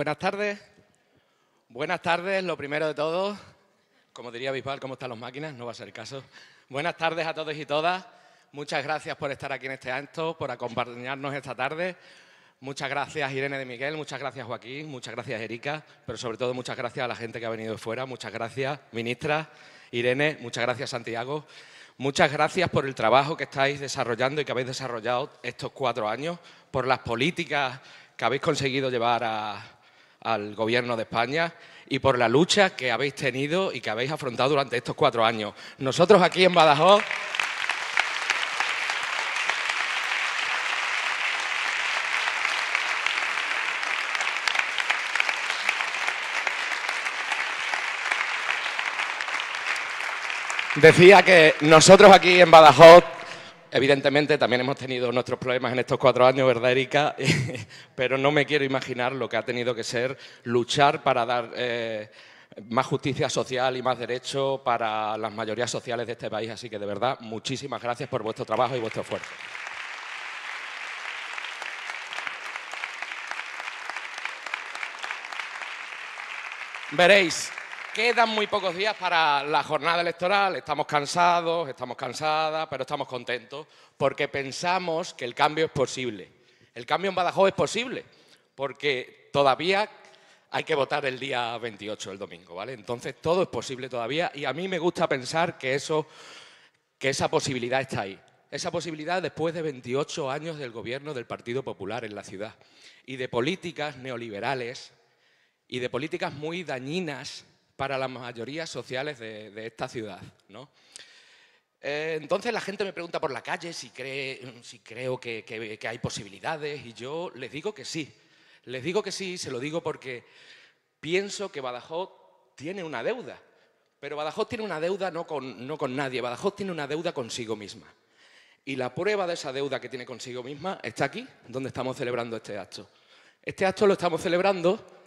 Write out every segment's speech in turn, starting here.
Buenas tardes. Buenas tardes, lo primero de todo. Como diría Bisbal, ¿cómo están las máquinas? No va a ser el caso. Buenas tardes a todos y todas. Muchas gracias por estar aquí en este acto, por acompañarnos esta tarde. Muchas gracias Irene de Miguel, muchas gracias Joaquín, muchas gracias Erika, pero sobre todo muchas gracias a la gente que ha venido de fuera, muchas gracias ministra Irene, muchas gracias Santiago, muchas gracias por el trabajo que estáis desarrollando y que habéis desarrollado estos cuatro años, por las políticas que habéis conseguido llevar a, al Gobierno de España y por la lucha que habéis tenido y que habéis afrontado durante estos cuatro años. Nosotros aquí en Badajoz Decía que nosotros aquí en Badajoz Evidentemente también hemos tenido nuestros problemas en estos cuatro años, ¿verdad, Erika? Pero no me quiero imaginar lo que ha tenido que ser luchar para dar eh, más justicia social y más derecho para las mayorías sociales de este país. Así que de verdad, muchísimas gracias por vuestro trabajo y vuestro esfuerzo. Veréis, Quedan muy pocos días para la jornada electoral, estamos cansados, estamos cansadas, pero estamos contentos porque pensamos que el cambio es posible. El cambio en Badajoz es posible porque todavía hay que votar el día 28, el domingo, ¿vale? Entonces todo es posible todavía y a mí me gusta pensar que, eso, que esa posibilidad está ahí. Esa posibilidad después de 28 años del gobierno del Partido Popular en la ciudad y de políticas neoliberales y de políticas muy dañinas para las mayorías sociales de, esta ciudad. ¿no? Eh, entonces la gente me pregunta por la calle si, cree, si creo que, hay posibilidades y yo les digo que sí. Les digo que sí, se lo digo porque pienso que Badajoz tiene una deuda, pero Badajoz tiene una deuda no con, no con nadie, Badajoz tiene una deuda consigo misma. Y la prueba de esa deuda que tiene consigo misma está aquí, donde estamos celebrando este acto. Este acto lo estamos celebrando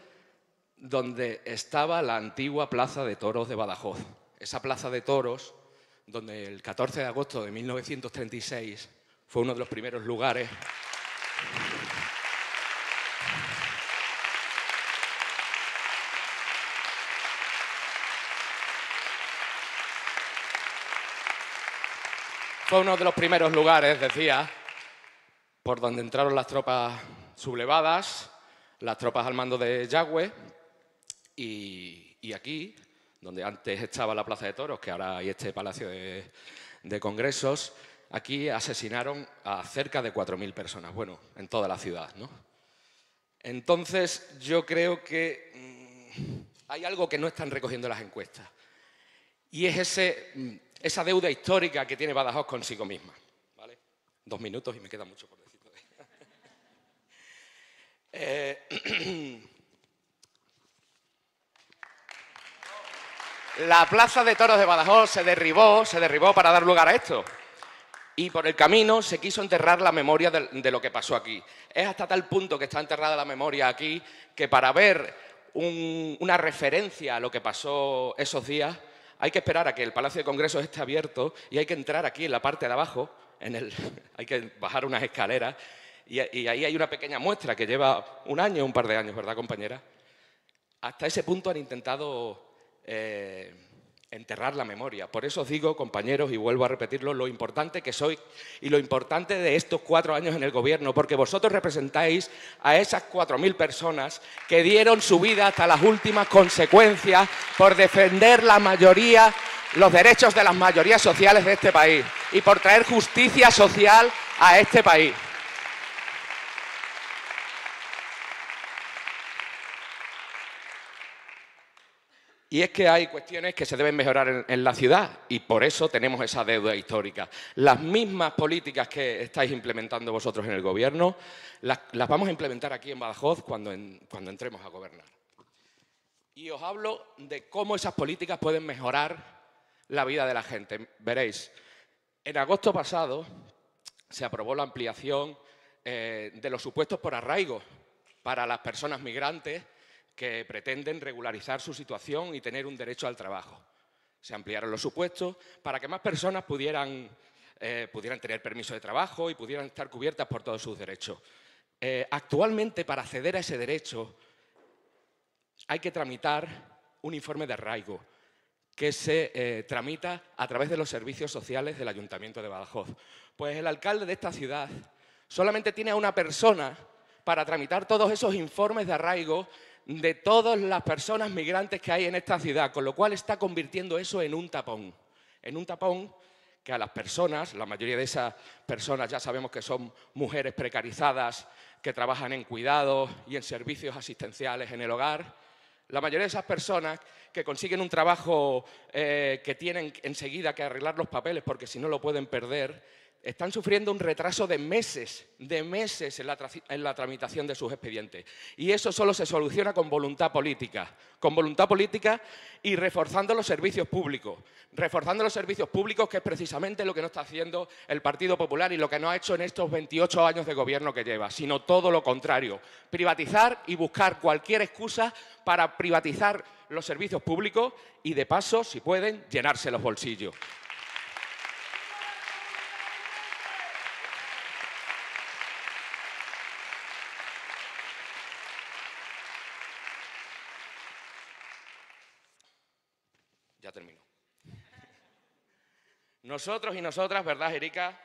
donde estaba la antigua Plaza de Toros de Badajoz. Esa Plaza de Toros, donde el 14 de agosto de 1936 fue uno de los primeros lugares Fue uno de los primeros lugares, decía, por donde entraron las tropas sublevadas, las tropas al mando de Yagüe, y, aquí, donde antes estaba la Plaza de Toros, que ahora hay este Palacio de, Congresos, aquí asesinaron a cerca de 4.000 personas, bueno, en toda la ciudad, ¿no? Entonces, yo creo que mm, hay algo que no están recogiendo las encuestas, y es ese, mm, esa deuda histórica que tiene Badajoz consigo misma. ¿vale? Dos minutos y me queda mucho por decir. eh, La plaza de toros de Badajoz se derribó, se derribó para dar lugar a esto. Y por el camino se quiso enterrar la memoria de, lo que pasó aquí. Es hasta tal punto que está enterrada la memoria aquí que para ver una referencia a lo que pasó esos días hay que esperar a que el Palacio de Congresos esté abierto y hay que entrar aquí en la parte de abajo, en el, hay que bajar unas escaleras y, y ahí hay una pequeña muestra que lleva un año, un par de años, ¿verdad compañera? Hasta ese punto han intentado eh, enterrar la memoria. Por eso digo, compañeros, y vuelvo a repetirlo, lo importante que soy y lo importante de estos cuatro años en el gobierno, porque vosotros representáis a esas cuatro mil personas que dieron su vida hasta las últimas consecuencias por defender la mayoría, los derechos de las mayorías sociales de este país y por traer justicia social a este país. Y es que hay cuestiones que se deben mejorar en, la ciudad y por eso tenemos esa deuda histórica. Las mismas políticas que estáis implementando vosotros en el gobierno, las, vamos a implementar aquí en Badajoz cuando, entremos a gobernar. Y os hablo de cómo esas políticas pueden mejorar la vida de la gente. Veréis, en agosto pasado se aprobó la ampliación eh, de los supuestos por arraigo para las personas migrantes que pretenden regularizar su situación y tener un derecho al trabajo. Se ampliaron los supuestos para que más personas pudieran, eh, pudieran tener permiso de trabajo y pudieran estar cubiertas por todos sus derechos. Eh, actualmente, para acceder a ese derecho, hay que tramitar un informe de arraigo que se eh, tramita a través de los servicios sociales del Ayuntamiento de Badajoz. Pues el alcalde de esta ciudad solamente tiene a una persona para tramitar todos esos informes de arraigo de todas las personas migrantes que hay en esta ciudad, con lo cual está convirtiendo eso en un tapón, en un tapón que a las personas, la mayoría de esas personas ya sabemos que son mujeres precarizadas, que trabajan en cuidados y en servicios asistenciales en el hogar, la mayoría de esas personas que consiguen un trabajo eh, que tienen enseguida que arreglar los papeles porque si no lo pueden perder, están sufriendo un retraso de meses, de meses en la, tramitación de sus expedientes. Y eso solo se soluciona con voluntad política, con voluntad política y reforzando los servicios públicos, reforzando los servicios públicos que es precisamente lo que no está haciendo el Partido Popular y lo que no ha hecho en estos 28 años de gobierno que lleva, sino todo lo contrario, privatizar y buscar cualquier excusa para privatizar los servicios públicos y de paso, si pueden, llenarse los bolsillos. Nosotros y nosotras, ¿verdad, Erika?,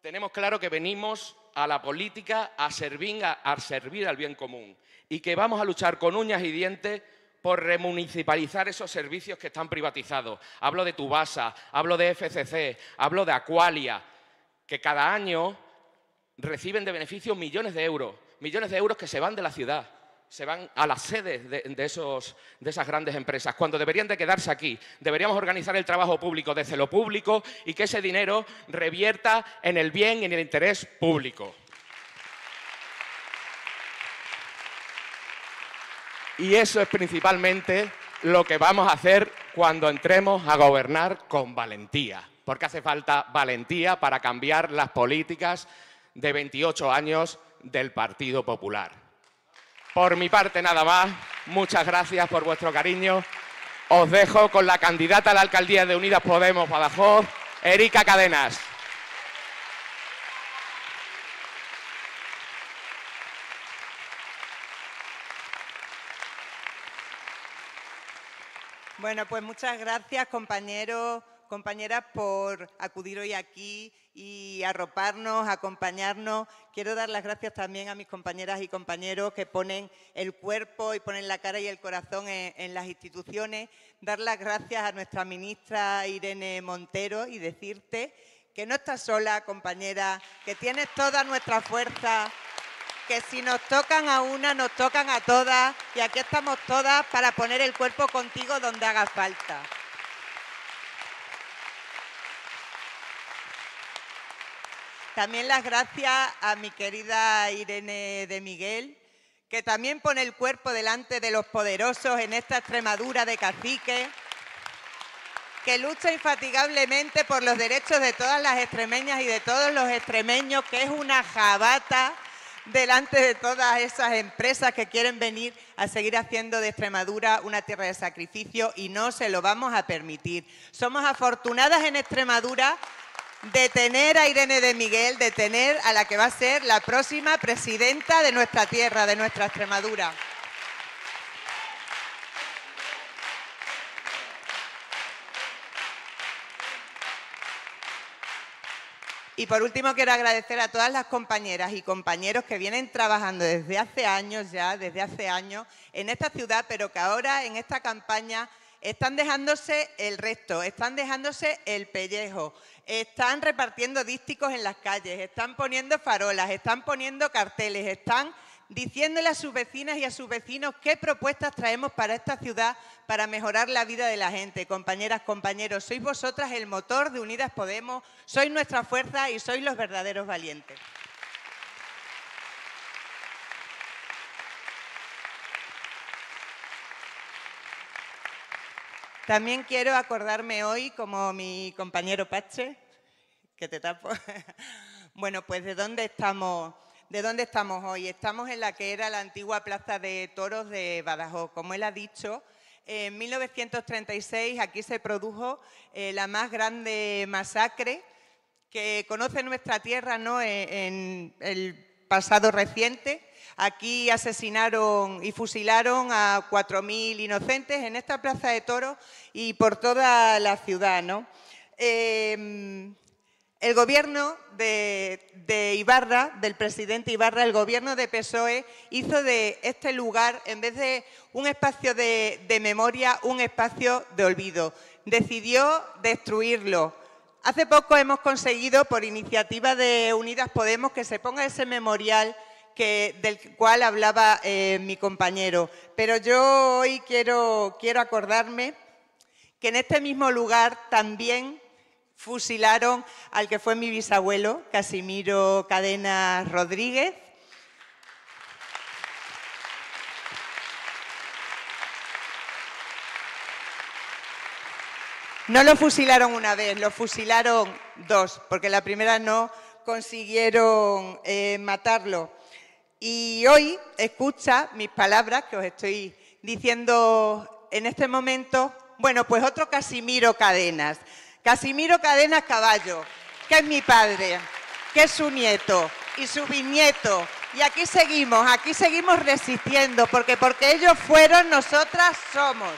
Tenemos claro que venimos a la política a servir, a, a servir al bien común y que vamos a luchar con uñas y dientes por remunicipalizar esos servicios que están privatizados. Hablo de Tubasa, hablo de FCC, hablo de Aqualia, que cada año reciben de beneficios millones de euros, millones de euros que se van de la ciudad se van a las sedes de, esas grandes empresas, cuando deberían de quedarse aquí. Deberíamos organizar el trabajo público desde lo público y que ese dinero revierta en el bien y en el interés público. Y eso es principalmente lo que vamos a hacer cuando entremos a gobernar con valentía, porque hace falta valentía para cambiar las políticas de 28 años del Partido Popular. Por mi parte nada más, muchas gracias por vuestro cariño. Os dejo con la candidata a la alcaldía de Unidas Podemos Badajoz, Erika Cadenas. Bueno, pues muchas gracias, compañeros compañeras, por acudir hoy aquí y arroparnos, acompañarnos. Quiero dar las gracias también a mis compañeras y compañeros que ponen el cuerpo y ponen la cara y el corazón en, las instituciones. Dar las gracias a nuestra ministra Irene Montero y decirte que no estás sola, compañera, que tienes toda nuestra fuerza que si nos tocan a una, nos tocan a todas y aquí estamos todas para poner el cuerpo contigo donde haga falta. También las gracias a mi querida Irene de Miguel, que también pone el cuerpo delante de los poderosos en esta Extremadura de cacique, que lucha infatigablemente por los derechos de todas las extremeñas y de todos los extremeños, que es una jabata delante de todas esas empresas que quieren venir a seguir haciendo de Extremadura una tierra de sacrificio y no se lo vamos a permitir. Somos afortunadas en Extremadura detener a Irene de Miguel, detener a la que va a ser la próxima presidenta de nuestra tierra, de nuestra Extremadura. Y por último quiero agradecer a todas las compañeras y compañeros que vienen trabajando desde hace años ya, desde hace años en esta ciudad, pero que ahora en esta campaña están dejándose el resto, están dejándose el pellejo, están repartiendo dísticos en las calles, están poniendo farolas, están poniendo carteles, están diciéndole a sus vecinas y a sus vecinos qué propuestas traemos para esta ciudad para mejorar la vida de la gente. Compañeras, compañeros, sois vosotras el motor de Unidas Podemos, sois nuestra fuerza y sois los verdaderos valientes. También quiero acordarme hoy, como mi compañero Pache, que te tapo. bueno, pues de dónde estamos. ¿De dónde estamos hoy? Estamos en la que era la antigua Plaza de Toros de Badajoz. Como él ha dicho, en 1936 aquí se produjo eh, la más grande masacre que conoce nuestra tierra ¿no? E, en el pasado reciente. Aquí asesinaron y fusilaron a 4.000 inocentes en esta plaza de toros y por toda la ciudad. Em, el gobierno de, Ibarra, del presidente Ibarra, el gobierno de PSOE, hizo de este lugar, en vez de un espacio de memoria, un espacio de olvido. Decidió destruirlo, Hace poco hemos conseguido, por iniciativa de Unidas Podemos, que se ponga ese memorial que, del cual hablaba eh, mi compañero. Pero yo hoy quiero, quiero acordarme que en este mismo lugar también fusilaron al que fue mi bisabuelo, Casimiro Cadena Rodríguez, No lo fusilaron una vez, lo fusilaron dos, porque la primera no consiguieron eh, matarlo. Y hoy escucha mis palabras que os estoy diciendo en este momento. Bueno, pues otro Casimiro Cadenas. Casimiro Cadenas Caballo, que es mi padre, que es su nieto y su bisnieto. Y aquí seguimos, aquí seguimos resistiendo, porque porque ellos fueron, nosotras somos.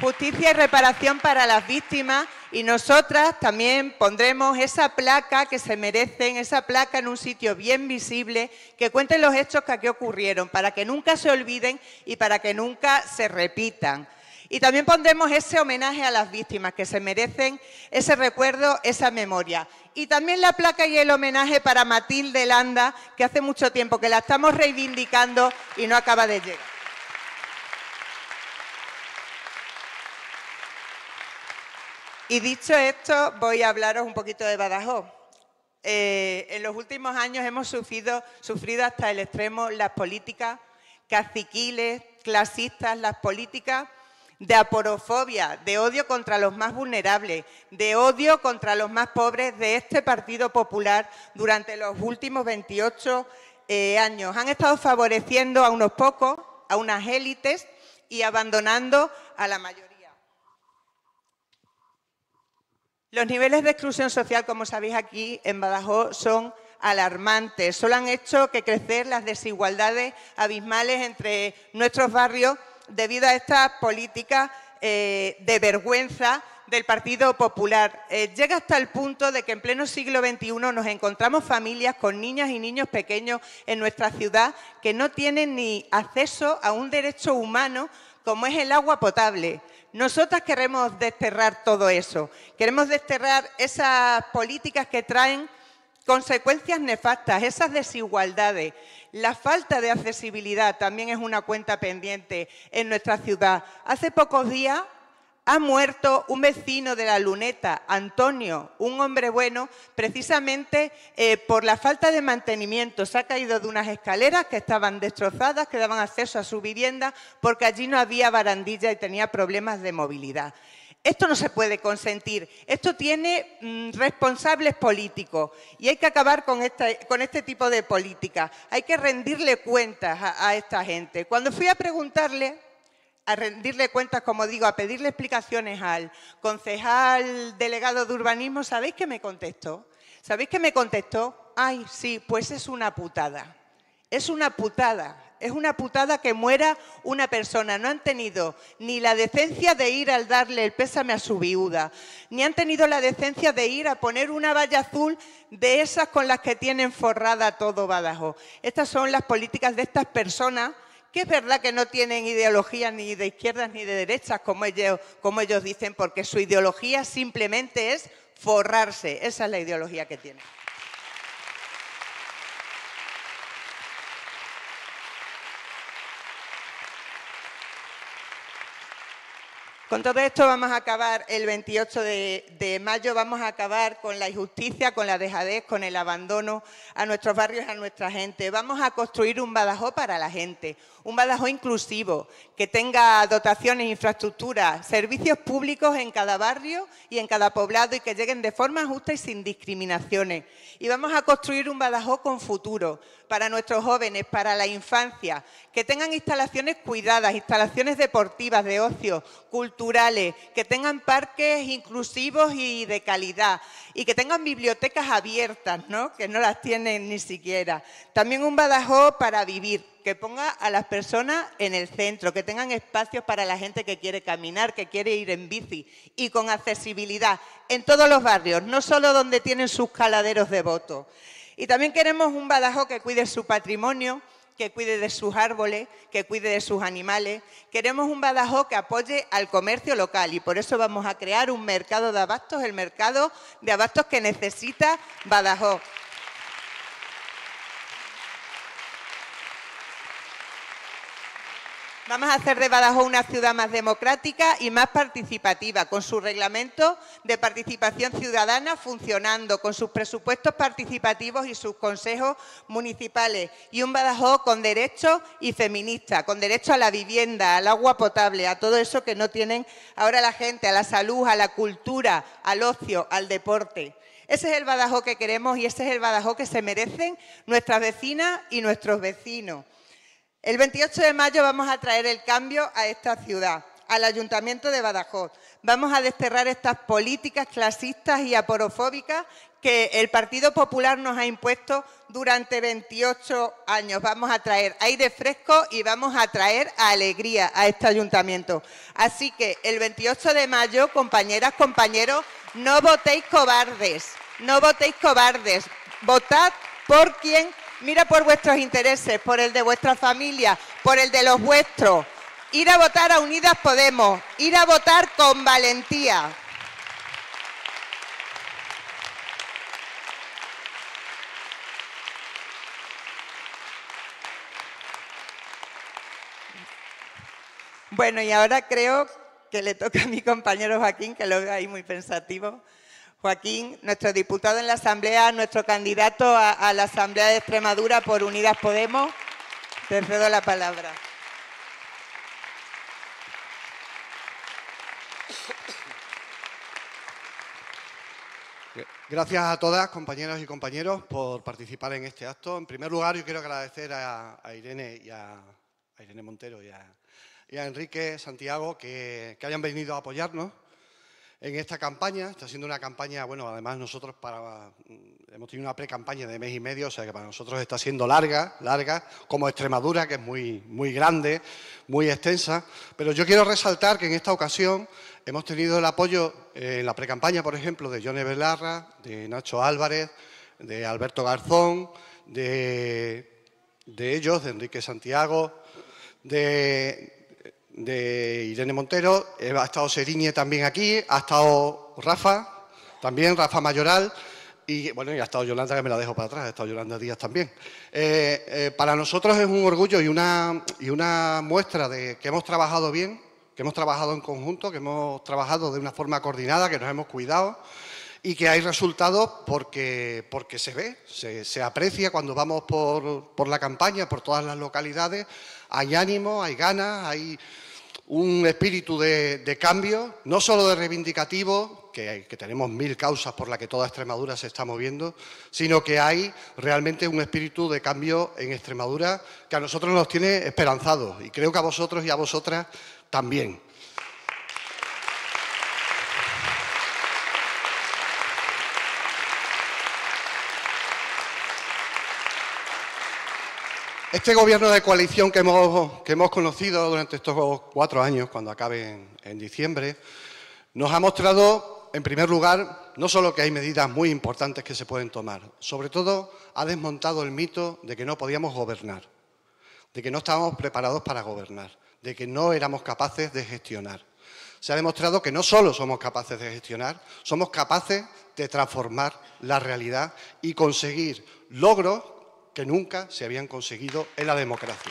Justicia y reparación para las víctimas y nosotras también pondremos esa placa que se merecen, esa placa en un sitio bien visible, que cuenten los hechos que aquí ocurrieron, para que nunca se olviden y para que nunca se repitan. Y también pondremos ese homenaje a las víctimas que se merecen ese recuerdo, esa memoria. Y también la placa y el homenaje para Matilde Landa, que hace mucho tiempo que la estamos reivindicando y no acaba de llegar. Y dicho esto, voy a hablaros un poquito de Badajoz. Eh, en los últimos años hemos sufrido, hasta el extremo las políticas caciquiles, clasistas, las políticas de aporofobia, de odio contra los más vulnerables, de odio contra los más pobres de este Partido Popular durante los últimos 28 eh, años. Han estado favoreciendo a unos pocos, a unas élites y abandonando a la mayoría. Los niveles de exclusión social, como sabéis aquí en Badajoz, son alarmantes. Solo han hecho que crecer las desigualdades abismales entre nuestros barrios debido a estas políticas eh, de vergüenza del Partido Popular. Eh, llega hasta el punto de que en pleno siglo XXI nos encontramos familias con niñas y niños pequeños en nuestra ciudad que no tienen ni acceso a un derecho humano como es el agua potable. Nosotras queremos desterrar todo eso, queremos desterrar esas políticas que traen consecuencias nefastas, esas desigualdades, la falta de accesibilidad también es una cuenta pendiente en nuestra ciudad. Hace pocos días ha muerto un vecino de la luneta, Antonio, un hombre bueno, precisamente eh, por la falta de mantenimiento. Se ha caído de unas escaleras que estaban destrozadas, que daban acceso a su vivienda, porque allí no había barandilla y tenía problemas de movilidad. Esto no se puede consentir. Esto tiene mm, responsables políticos y hay que acabar con, este tipo de política. Hay que rendirle cuentas a esta gente. Cuando fui a preguntarle a rendirle cuentas, como digo, a pedirle explicaciones al concejal delegado de urbanismo, ¿sabéis qué me contestó? ¿Sabéis qué me contestó? Ay, sí, pues es una putada. Es una putada. Es una putada que muera una persona. No han tenido ni la decencia de ir al darle el pésame a su viuda, ni han tenido la decencia de ir a poner una valla azul de esas con las que tienen forrada todo Badajoz. Estas son las políticas de estas personas que es verdad que no tienen ideología ni de izquierdas ni de derechas, como ellos, como ellos dicen, porque su ideología simplemente es forrarse. Esa es la ideología que tienen. Con todo esto vamos a acabar el 28 de, mayo, vamos a acabar con la injusticia, con la dejadez, con el abandono a nuestros barrios, a nuestra gente. Vamos a construir un Badajoz para la gente, un Badajoz inclusivo, que tenga dotaciones, infraestructuras, servicios públicos en cada barrio y en cada poblado y que lleguen de forma justa y sin discriminaciones. Y vamos a construir un Badajoz con futuro, para nuestros jóvenes, para la infancia, que tengan instalaciones cuidadas, instalaciones deportivas, de ocio, culturales, que tengan parques inclusivos y de calidad, y que tengan bibliotecas abiertas, ¿no? que no las tienen ni siquiera. También un Badajoz para vivir, que ponga a las personas en el centro, que tengan espacios para la gente que quiere caminar, que quiere ir en bici y con accesibilidad en todos los barrios, no solo donde tienen sus caladeros de voto. Y también queremos un Badajoz que cuide su patrimonio, que cuide de sus árboles, que cuide de sus animales. Queremos un Badajoz que apoye al comercio local y por eso vamos a crear un mercado de abastos, el mercado de abastos que necesita Badajoz. Vamos a hacer de Badajoz una ciudad más democrática y más participativa, con su reglamento de participación ciudadana funcionando, con sus presupuestos participativos y sus consejos municipales. Y un Badajoz con derechos y feminista, con derecho a la vivienda, al agua potable, a todo eso que no tienen ahora la gente, a la salud, a la cultura, al ocio, al deporte. Ese es el Badajoz que queremos y ese es el Badajoz que se merecen nuestras vecinas y nuestros vecinos. El 28 de mayo vamos a traer el cambio a esta ciudad, al Ayuntamiento de Badajoz. Vamos a desterrar estas políticas clasistas y aporofóbicas que el Partido Popular nos ha impuesto durante 28 años. Vamos a traer aire fresco y vamos a traer alegría a este ayuntamiento. Así que el 28 de mayo, compañeras, compañeros, no votéis cobardes, no votéis cobardes, votad por quien Mira por vuestros intereses, por el de vuestra familia, por el de los vuestros. Ir a votar a Unidas Podemos, ir a votar con valentía. Bueno, y ahora creo que le toca a mi compañero Joaquín, que lo veo ahí muy pensativo. Joaquín, nuestro diputado en la Asamblea, nuestro candidato a, la Asamblea de Extremadura por Unidas Podemos. Te cedo la palabra. Gracias a todas, compañeras y compañeros, por participar en este acto. En primer lugar, yo quiero agradecer a, Irene y a, Irene Montero y a, Enrique Santiago que, hayan venido a apoyarnos en esta campaña. Está siendo una campaña, bueno, además nosotros para, mm, hemos tenido una pre-campaña de mes y medio, o sea que para nosotros está siendo larga, larga, como Extremadura, que es muy, muy grande, muy extensa. Pero yo quiero resaltar que en esta ocasión hemos tenido el apoyo eh, en la pre-campaña, por ejemplo, de Johnny Belarra, de Nacho Álvarez, de Alberto Garzón, de, de ellos, de Enrique Santiago, de, de Irene Montero, eh, ha estado Seriñe también aquí, ha estado Rafa, también Rafa Mayoral, y bueno, y ha estado Yolanda, que me la dejo para atrás, ha estado Yolanda Díaz también. Eh, eh, para nosotros es un orgullo y una, y una muestra de que hemos trabajado bien, que hemos trabajado en conjunto, que hemos trabajado de una forma coordinada, que nos hemos cuidado y que hay resultados porque, porque se ve, se, aprecia cuando vamos por, por la campaña, por todas las localidades, hay ánimo, hay ganas, hay un espíritu de, cambio, no solo de reivindicativo, que, que tenemos mil causas por las que toda Extremadura se está moviendo, sino que hay realmente un espíritu de cambio en Extremadura que a nosotros nos tiene esperanzados y creo que a vosotros y a vosotras también. Este gobierno de coalición que hemos, conocido durante estos cuatro años, cuando acabe en, en diciembre, nos ha mostrado, en primer lugar, no solo que hay medidas muy importantes que se pueden tomar, sobre todo ha desmontado el mito de que no podíamos gobernar, de que no estábamos preparados para gobernar, de que no éramos capaces de gestionar. Se ha demostrado que no solo somos capaces de gestionar, somos capaces de transformar la realidad y conseguir logros que nunca se habían conseguido en la democracia.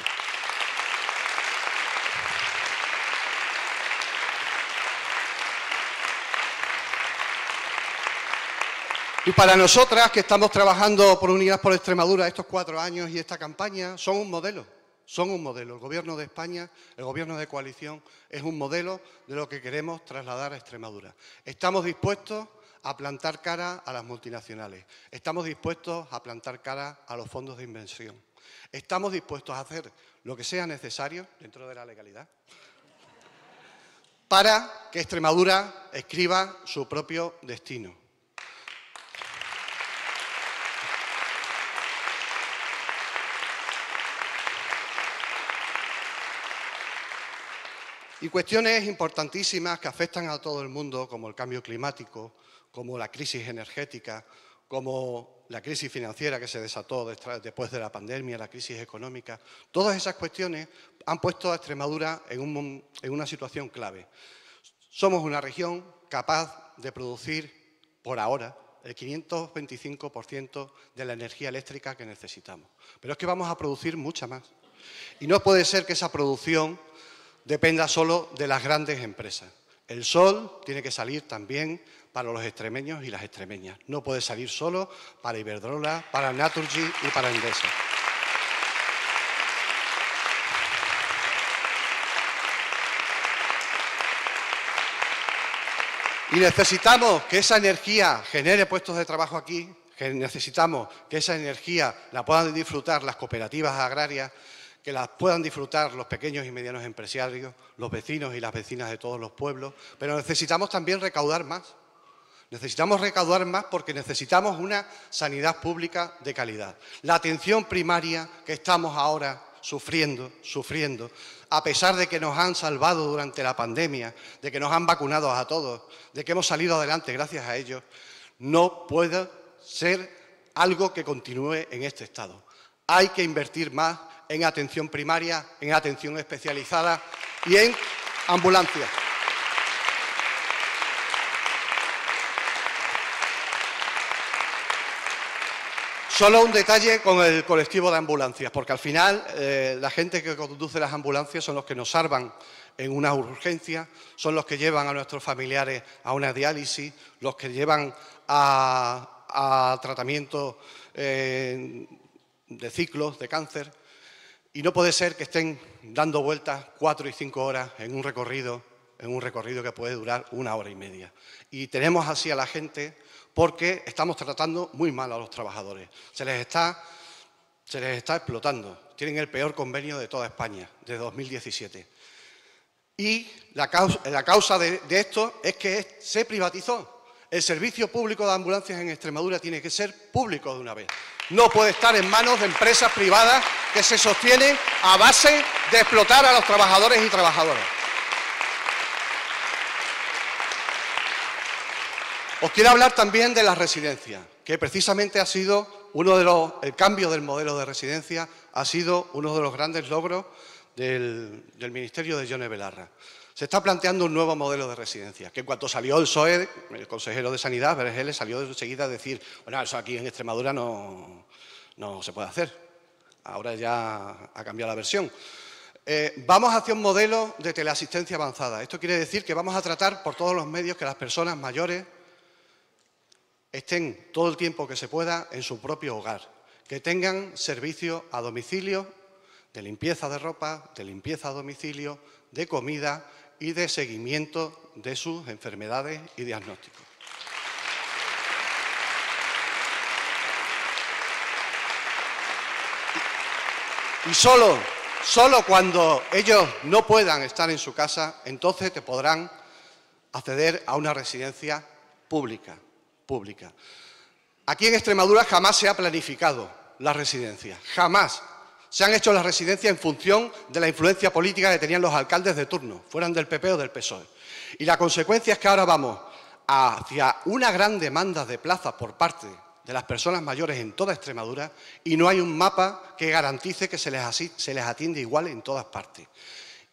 Y para nosotras, que estamos trabajando por Unidas por Extremadura estos cuatro años y esta campaña, son un modelo, son un modelo. El Gobierno de España, el Gobierno de coalición, es un modelo de lo que queremos trasladar a Extremadura. Estamos dispuestos a plantar cara a las multinacionales, estamos dispuestos a plantar cara a los fondos de inversión, estamos dispuestos a hacer lo que sea necesario dentro de la legalidad para que Extremadura escriba su propio destino. Y cuestiones importantísimas que afectan a todo el mundo, como el cambio climático, como la crisis energética, como la crisis financiera que se desató después de la pandemia, la crisis económica. Todas esas cuestiones han puesto a Extremadura en, una situación clave. Somos una región capaz de producir, por ahora, el 525% de la energía eléctrica que necesitamos. Pero es que vamos a producir mucha más. Y no puede ser que esa producción dependa solo de las grandes empresas. El sol tiene que salir también para los extremeños y las extremeñas. No puede salir solo para Iberdrola, para Naturgy y para Endesa. Y necesitamos que esa energía genere puestos de trabajo aquí, que necesitamos que esa energía la puedan disfrutar las cooperativas agrarias, que la puedan disfrutar los pequeños y medianos empresarios, los vecinos y las vecinas de todos los pueblos, pero necesitamos también recaudar más. Necesitamos recaudar más porque necesitamos una sanidad pública de calidad. La atención primaria que estamos ahora sufriendo, sufriendo, a pesar de que nos han salvado durante la pandemia, de que nos han vacunado a todos, de que hemos salido adelante gracias a ellos, no puede ser algo que continúe en este estado. Hay que invertir más en atención primaria, en atención especializada y en ambulancias. Solo un detalle con el colectivo de ambulancias, porque al final eh, la gente que conduce las ambulancias son los que nos salvan en una urgencia, son los que llevan a nuestros familiares a una diálisis, los que llevan a, tratamientos tratamiento eh, de ciclos, de cáncer. Y no puede ser que estén dando vueltas cuatro y cinco horas en un recorrido, en un recorrido que puede durar una hora y media. Y tenemos así a la gente porque estamos tratando muy mal a los trabajadores. Se les está, se les está explotando. Tienen el peor convenio de toda España, de 2017. Y la causa, la causa de, de, esto es que se privatizó. El servicio público de ambulancias en Extremadura tiene que ser público de una vez. No puede estar en manos de empresas privadas que se sostienen a base de explotar a los trabajadores y trabajadoras. Os quiero hablar también de la residencia, que precisamente ha sido uno de los, el cambio del modelo de residencia ha sido uno de los grandes logros del, del Ministerio de Yone Belarra. Se está planteando un nuevo modelo de residencia, que en cuanto salió el Soe, el consejero de Sanidad, Bergele, salió de seguida a decir, bueno, eso aquí en Extremadura no, no se puede hacer. Ahora ya ha cambiado la versión. Eh, vamos hacia un modelo de teleasistencia avanzada. Esto quiere decir que vamos a tratar por todos los medios que las personas mayores estén todo el tiempo que se pueda en su propio hogar, que tengan servicio a domicilio de limpieza de ropa, de limpieza a domicilio, de comida y de seguimiento de sus enfermedades y diagnósticos. Y solo, solo cuando ellos no puedan estar en su casa, entonces te podrán acceder a una residencia pública pública. Aquí en Extremadura jamás se ha planificado la residencia, jamás. Se han hecho las residencias en función de la influencia política que tenían los alcaldes de turno, fueran del PP o del PSOE. Y la consecuencia es que ahora vamos hacia una gran demanda de plazas por parte de las personas mayores en toda Extremadura y no hay un mapa que garantice que se les, se les atiende igual en todas partes.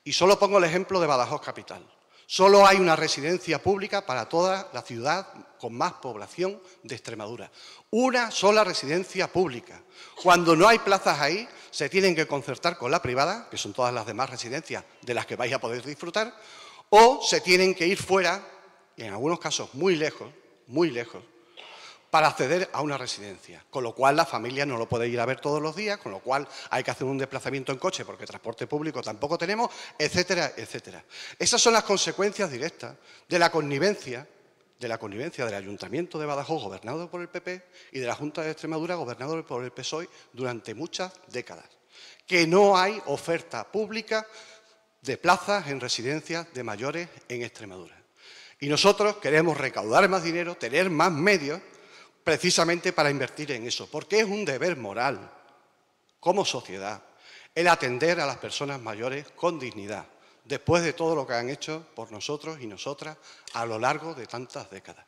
Y solo pongo el ejemplo de Badajoz Capital. Solo hay una residencia pública para toda la ciudad con más población de Extremadura. Una sola residencia pública. Cuando no hay plazas ahí, se tienen que concertar con la privada, que son todas las demás residencias de las que vais a poder disfrutar, o se tienen que ir fuera, y en algunos casos muy lejos, muy lejos, para acceder a una residencia, con lo cual la familia no lo puede ir a ver todos los días, con lo cual hay que hacer un desplazamiento en coche porque transporte público tampoco tenemos, etcétera, etcétera. Esas son las consecuencias directas de la connivencia de la connivencia del Ayuntamiento de Badajoz, gobernado por el PP, y de la Junta de Extremadura, gobernado por el PSOE, durante muchas décadas. Que no hay oferta pública de plazas en residencias de mayores en Extremadura. Y nosotros queremos recaudar más dinero, tener más medios precisamente para invertir en eso, porque es un deber moral como sociedad el atender a las personas mayores con dignidad, después de todo lo que han hecho por nosotros y nosotras a lo largo de tantas décadas.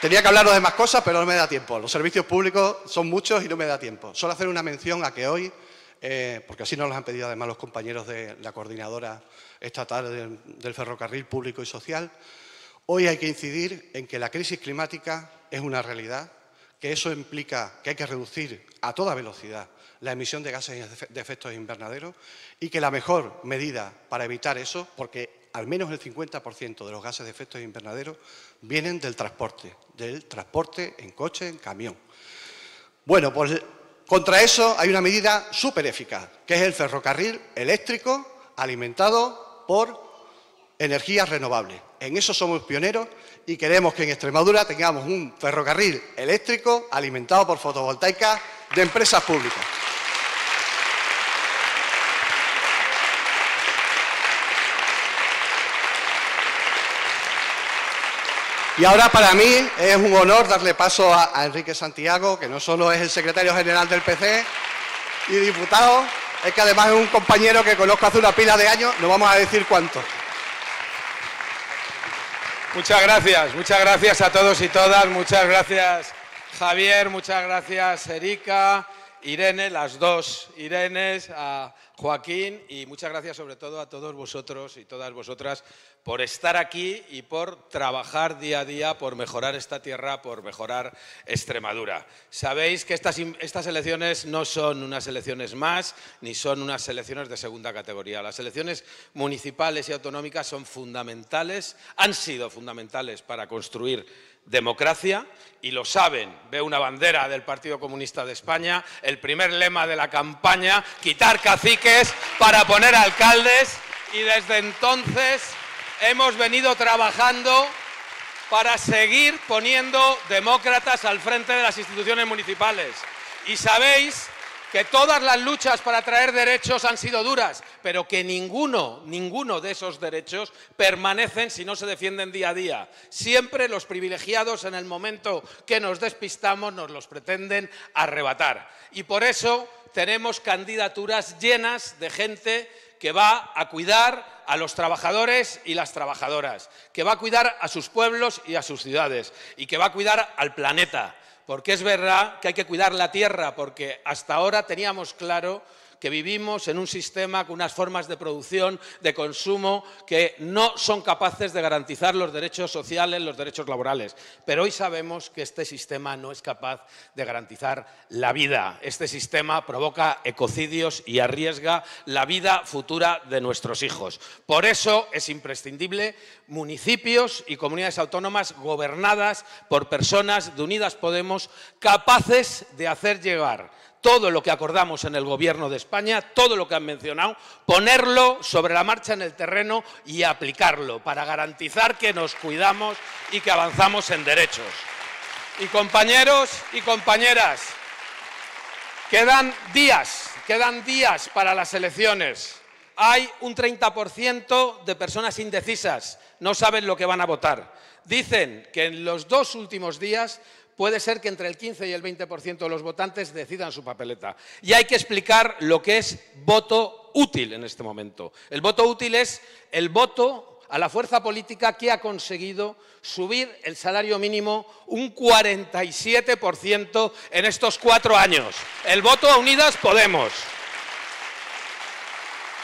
Tenía que hablaros de más cosas, pero no me da tiempo. Los servicios públicos son muchos y no me da tiempo. Solo hacer una mención a que hoy eh, porque así nos lo han pedido además los compañeros de la coordinadora estatal del, ferrocarril público y social, hoy hay que incidir en que la crisis climática es una realidad, que eso implica que hay que reducir a toda velocidad la emisión de gases de efectos invernaderos y que la mejor medida para evitar eso, porque al menos el 50% de los gases de efectos invernaderos vienen del transporte, del transporte en coche, en camión. Bueno, pues contra eso hay una medida súper eficaz, que es el ferrocarril eléctrico alimentado por energías renovables. En eso somos pioneros y queremos que en Extremadura tengamos un ferrocarril eléctrico alimentado por fotovoltaica de empresas públicas. Y ahora para mí es un honor darle paso a, Enrique Santiago, que no solo es el secretario general del PC y diputado, es que además es un compañero que conozco hace una pila de años, no vamos a decir cuánto. Muchas gracias, muchas gracias a todos y todas, muchas gracias Javier, muchas gracias Erika, Irene, las dos Irene, a Joaquín y muchas gracias sobre todo a todos vosotros y todas vosotras por estar aquí y por trabajar día a día por mejorar esta tierra, por mejorar Extremadura. Sabéis que estas, elecciones no son unas elecciones más ni son unas elecciones de segunda categoría. Las elecciones municipales y autonómicas son fundamentales, han sido fundamentales para construir democracia y lo saben. veo una bandera del Partido Comunista de España, el primer lema de la campaña, quitar caciques para poner alcaldes y desde entonces hemos venido trabajando para seguir poniendo demócratas al frente de las instituciones municipales. Y sabéis que todas las luchas para traer derechos han sido duras, pero que ninguno, ninguno de esos derechos permanecen si no se defienden día a día. Siempre los privilegiados en el momento que nos despistamos nos los pretenden arrebatar. Y por eso tenemos candidaturas llenas de gente que va a cuidar a los trabajadores y las trabajadoras, que va a cuidar a sus pueblos y a sus ciudades, y que va a cuidar al planeta. Porque es verdad que hay que cuidar la Tierra, porque hasta ahora teníamos claro que vivimos en un sistema con unas formas de producción, de consumo, que no son capaces de garantizar los derechos sociales, los derechos laborales. Pero hoy sabemos que este sistema no es capaz de garantizar la vida. Este sistema provoca ecocidios y arriesga la vida futura de nuestros hijos. Por eso es imprescindible municipios y comunidades autónomas gobernadas por personas de Unidas Podemos capaces de hacer llegar todo lo que acordamos en el Gobierno de España, todo lo que han mencionado, ponerlo sobre la marcha en el terreno y aplicarlo para garantizar que nos cuidamos y que avanzamos en derechos. Y compañeros y compañeras, quedan días, quedan días para las elecciones. Hay un 30% de personas indecisas, no saben lo que van a votar. Dicen que en los dos últimos días puede ser que entre el 15 y el 20% de los votantes decidan su papeleta. Y hay que explicar lo que es voto útil en este momento. El voto útil es el voto a la fuerza política que ha conseguido subir el salario mínimo un 47% en estos cuatro años. El voto a Unidas Podemos.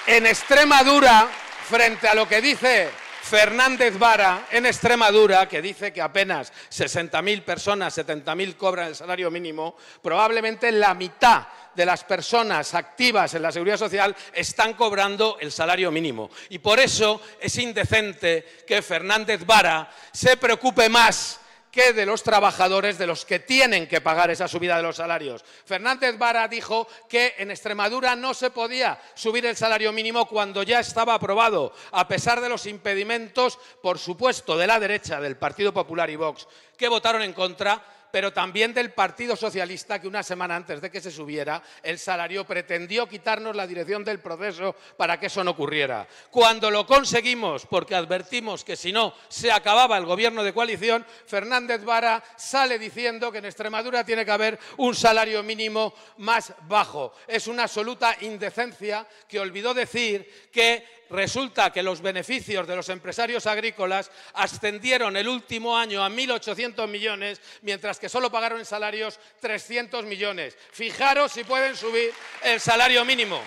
En Extremadura, frente a lo que dice Fernández Vara, en Extremadura, que dice que apenas 60.000 personas, 70.000 cobran el salario mínimo, probablemente la mitad de las personas activas en la seguridad social están cobrando el salario mínimo. Y por eso es indecente que Fernández Vara se preocupe más que de los trabajadores, de los que tienen que pagar esa subida de los salarios. Fernández Vara dijo que en Extremadura no se podía subir el salario mínimo cuando ya estaba aprobado, a pesar de los impedimentos, por supuesto, de la derecha, del Partido Popular y Vox, que votaron en contra pero también del Partido Socialista, que una semana antes de que se subiera el salario pretendió quitarnos la dirección del proceso para que eso no ocurriera. Cuando lo conseguimos, porque advertimos que si no se acababa el gobierno de coalición, Fernández Vara sale diciendo que en Extremadura tiene que haber un salario mínimo más bajo. Es una absoluta indecencia que olvidó decir que resulta que los beneficios de los empresarios agrícolas ascendieron el último año a 1.800 millones, mientras que solo pagaron en salarios 300 millones. Fijaros si pueden subir el salario mínimo.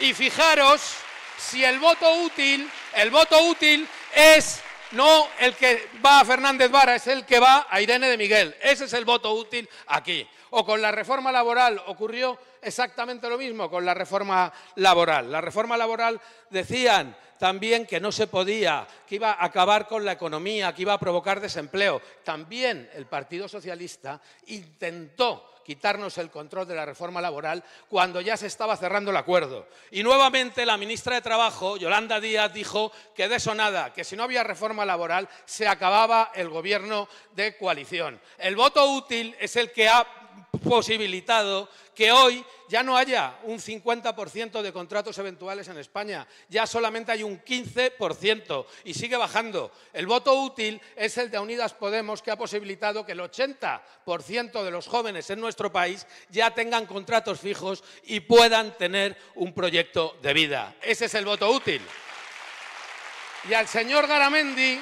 Y fijaros si el voto útil, el voto útil es no el que va a Fernández Vara, es el que va a Irene de Miguel. Ese es el voto útil aquí. O con la reforma laboral ocurrió exactamente lo mismo con la reforma laboral. La reforma laboral decían también que no se podía, que iba a acabar con la economía, que iba a provocar desempleo. También el Partido Socialista intentó quitarnos el control de la reforma laboral cuando ya se estaba cerrando el acuerdo. Y nuevamente la ministra de Trabajo, Yolanda Díaz, dijo que de eso nada, que si no había reforma laboral se acababa el gobierno de coalición. El voto útil es el que ha posibilitado que hoy ya no haya un 50% de contratos eventuales en España, ya solamente hay un 15% y sigue bajando. El voto útil es el de Unidas Podemos que ha posibilitado que el 80% de los jóvenes en nuestro país ya tengan contratos fijos y puedan tener un proyecto de vida. Ese es el voto útil. Y al señor Garamendi,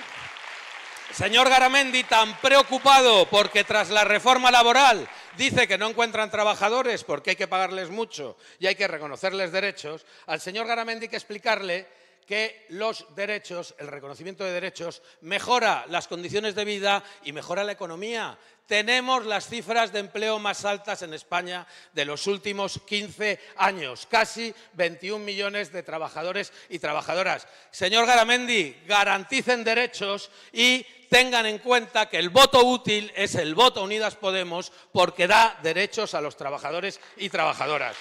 señor Garamendi tan preocupado porque tras la reforma laboral dice que no encuentran trabajadores porque hay que pagarles mucho y hay que reconocerles derechos, al señor Garamendi hay que explicarle que los derechos, el reconocimiento de derechos, mejora las condiciones de vida y mejora la economía. Tenemos las cifras de empleo más altas en España de los últimos 15 años, casi 21 millones de trabajadores y trabajadoras. Señor Garamendi, garanticen derechos y tengan en cuenta que el voto útil es el voto Unidas Podemos porque da derechos a los trabajadores y trabajadoras.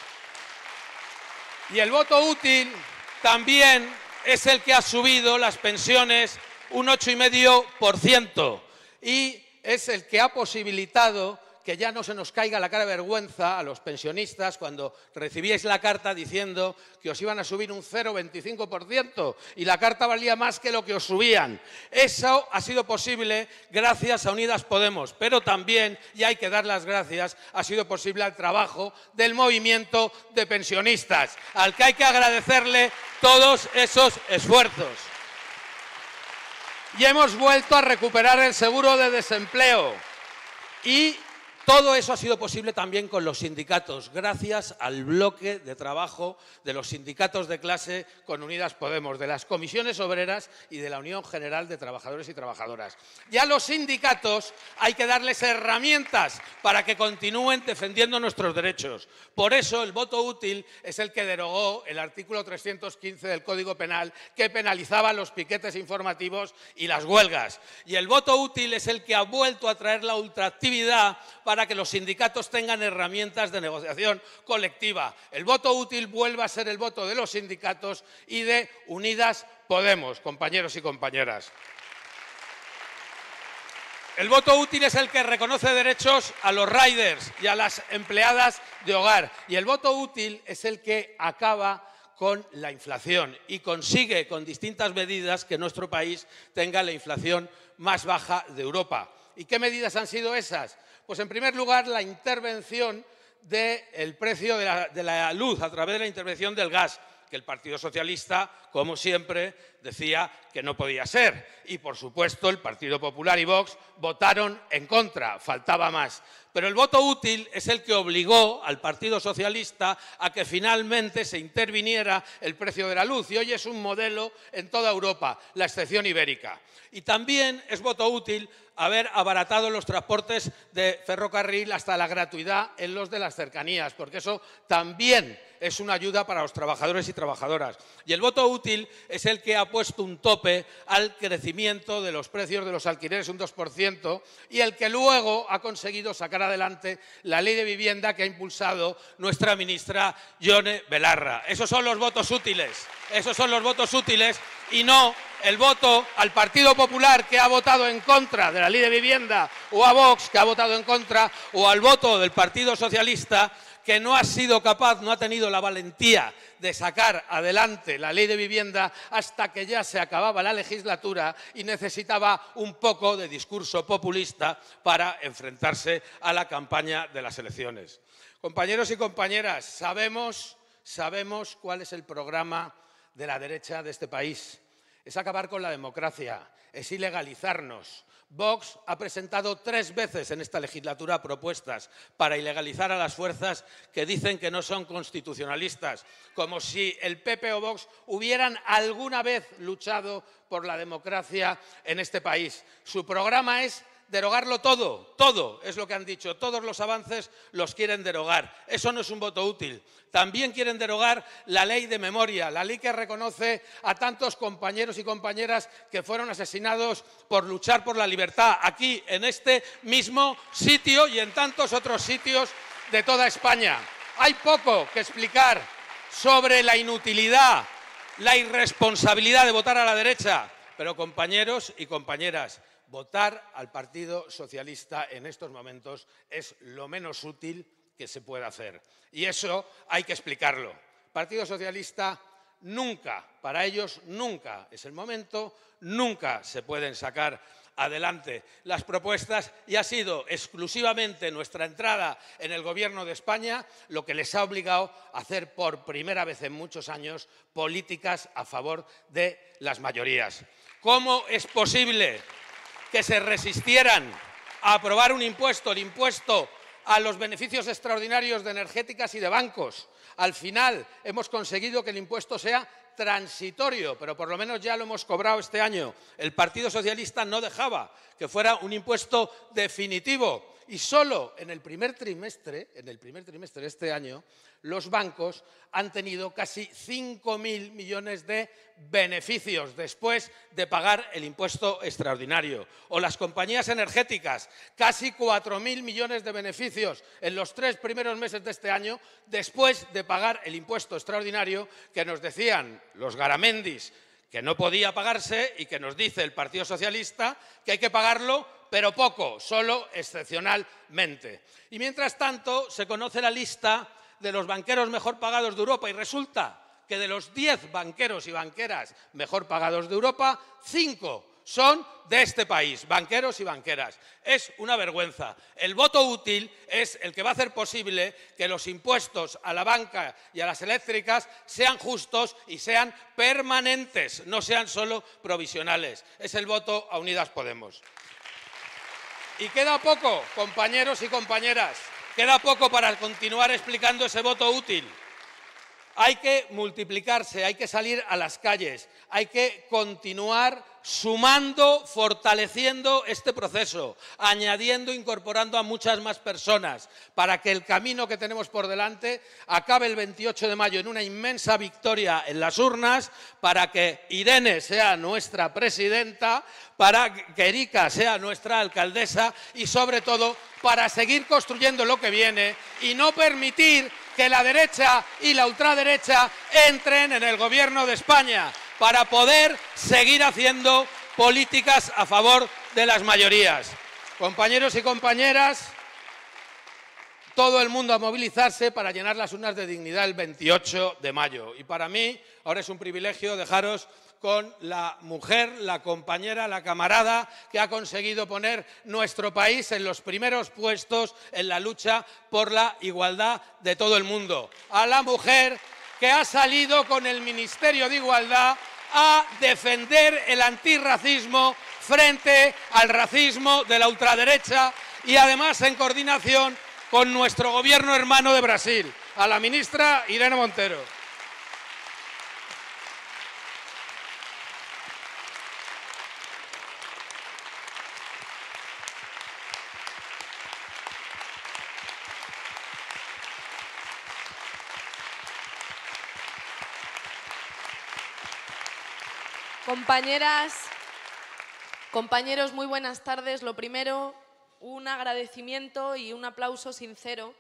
Y el voto útil también es el que ha subido las pensiones un 8,5% y es el que ha posibilitado que ya no se nos caiga la cara de vergüenza a los pensionistas cuando recibíais la carta diciendo que os iban a subir un 0,25% y la carta valía más que lo que os subían. Eso ha sido posible gracias a Unidas Podemos, pero también, y hay que dar las gracias, ha sido posible al trabajo del movimiento de pensionistas, al que hay que agradecerle todos esos esfuerzos. Y hemos vuelto a recuperar el seguro de desempleo y todo eso ha sido posible también con los sindicatos, gracias al bloque de trabajo de los sindicatos de clase con Unidas Podemos, de las comisiones obreras y de la Unión General de Trabajadores y Trabajadoras. Y a los sindicatos hay que darles herramientas para que continúen defendiendo nuestros derechos. Por eso el voto útil es el que derogó el artículo 315 del Código Penal que penalizaba los piquetes informativos y las huelgas. Y el voto útil es el que ha vuelto a traer la ultraactividad para para que los sindicatos tengan herramientas de negociación colectiva. El voto útil vuelva a ser el voto de los sindicatos y de Unidas Podemos, compañeros y compañeras. El voto útil es el que reconoce derechos a los riders y a las empleadas de hogar. Y el voto útil es el que acaba con la inflación y consigue con distintas medidas que nuestro país tenga la inflación más baja de Europa. ¿Y qué medidas han sido esas? Pues en primer lugar, la intervención del precio de la luz a través de la intervención del gas que el Partido Socialista, como siempre, decía que no podía ser. Y, por supuesto, el Partido Popular y Vox votaron en contra, faltaba más. Pero el voto útil es el que obligó al Partido Socialista a que finalmente se interviniera el precio de la luz y hoy es un modelo en toda Europa, la excepción ibérica. Y también es voto útil haber abaratado los transportes de ferrocarril hasta la gratuidad en los de las cercanías, porque eso también es una ayuda para los trabajadores y trabajadoras. Y el voto útil es el que ha puesto un tope al crecimiento de los precios de los alquileres, un 2%, y el que luego ha conseguido sacar a adelante la ley de vivienda que ha impulsado nuestra ministra Yone Belarra. Esos son los votos útiles, esos son los votos útiles y no el voto al Partido Popular que ha votado en contra de la ley de vivienda o a Vox que ha votado en contra o al voto del Partido Socialista que no ha sido capaz, no ha tenido la valentía de sacar adelante la ley de vivienda hasta que ya se acababa la legislatura y necesitaba un poco de discurso populista para enfrentarse a la campaña de las elecciones. Compañeros y compañeras, sabemos, sabemos cuál es el programa de la derecha de este país. Es acabar con la democracia, es ilegalizarnos, Vox ha presentado tres veces en esta legislatura propuestas para ilegalizar a las fuerzas que dicen que no son constitucionalistas, como si el PP o Vox hubieran alguna vez luchado por la democracia en este país. Su programa es derogarlo todo, todo, es lo que han dicho. Todos los avances los quieren derogar. Eso no es un voto útil. También quieren derogar la ley de memoria, la ley que reconoce a tantos compañeros y compañeras que fueron asesinados por luchar por la libertad, aquí, en este mismo sitio y en tantos otros sitios de toda España. Hay poco que explicar sobre la inutilidad, la irresponsabilidad de votar a la derecha. Pero compañeros y compañeras, votar al Partido Socialista en estos momentos es lo menos útil que se puede hacer. Y eso hay que explicarlo. Partido Socialista nunca, para ellos nunca es el momento, nunca se pueden sacar adelante las propuestas y ha sido exclusivamente nuestra entrada en el Gobierno de España lo que les ha obligado a hacer por primera vez en muchos años políticas a favor de las mayorías. ¿Cómo es posible? que se resistieran a aprobar un impuesto, el impuesto a los beneficios extraordinarios de energéticas y de bancos. Al final hemos conseguido que el impuesto sea transitorio, pero por lo menos ya lo hemos cobrado este año. El Partido Socialista no dejaba que fuera un impuesto definitivo y solo en el primer trimestre, en el primer trimestre de este año, los bancos han tenido casi 5.000 millones de beneficios después de pagar el impuesto extraordinario. O las compañías energéticas, casi 4.000 millones de beneficios en los tres primeros meses de este año después de pagar el impuesto extraordinario que nos decían los garamendis que no podía pagarse y que nos dice el Partido Socialista que hay que pagarlo pero poco, solo excepcionalmente. Y mientras tanto, se conoce la lista de los banqueros mejor pagados de Europa y resulta que de los diez banqueros y banqueras mejor pagados de Europa, cinco son de este país, banqueros y banqueras. Es una vergüenza. El voto útil es el que va a hacer posible que los impuestos a la banca y a las eléctricas sean justos y sean permanentes, no sean solo provisionales. Es el voto a Unidas Podemos. Y queda poco, compañeros y compañeras. Queda poco para continuar explicando ese voto útil hay que multiplicarse, hay que salir a las calles, hay que continuar sumando, fortaleciendo este proceso, añadiendo, incorporando a muchas más personas, para que el camino que tenemos por delante acabe el 28 de mayo en una inmensa victoria en las urnas, para que Irene sea nuestra presidenta, para que Erika sea nuestra alcaldesa y sobre todo para seguir construyendo lo que viene y no permitir que la derecha y la ultraderecha entren en el gobierno de España para poder seguir haciendo políticas a favor de las mayorías. Compañeros y compañeras, todo el mundo a movilizarse para llenar las urnas de dignidad el 28 de mayo. Y para mí, ahora es un privilegio dejaros con la mujer, la compañera, la camarada que ha conseguido poner nuestro país en los primeros puestos en la lucha por la igualdad de todo el mundo. A la mujer que ha salido con el Ministerio de Igualdad a defender el antirracismo frente al racismo de la ultraderecha y además en coordinación con nuestro gobierno hermano de Brasil, a la ministra Irene Montero. Compañeras, compañeros, muy buenas tardes. Lo primero, un agradecimiento y un aplauso sincero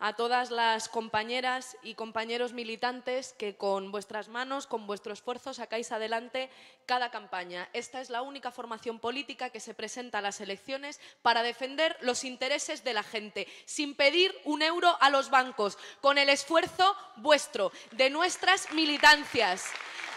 a todas las compañeras y compañeros militantes que con vuestras manos, con vuestro esfuerzo, sacáis adelante cada campaña. Esta es la única formación política que se presenta a las elecciones para defender los intereses de la gente, sin pedir un euro a los bancos, con el esfuerzo vuestro, de nuestras militancias.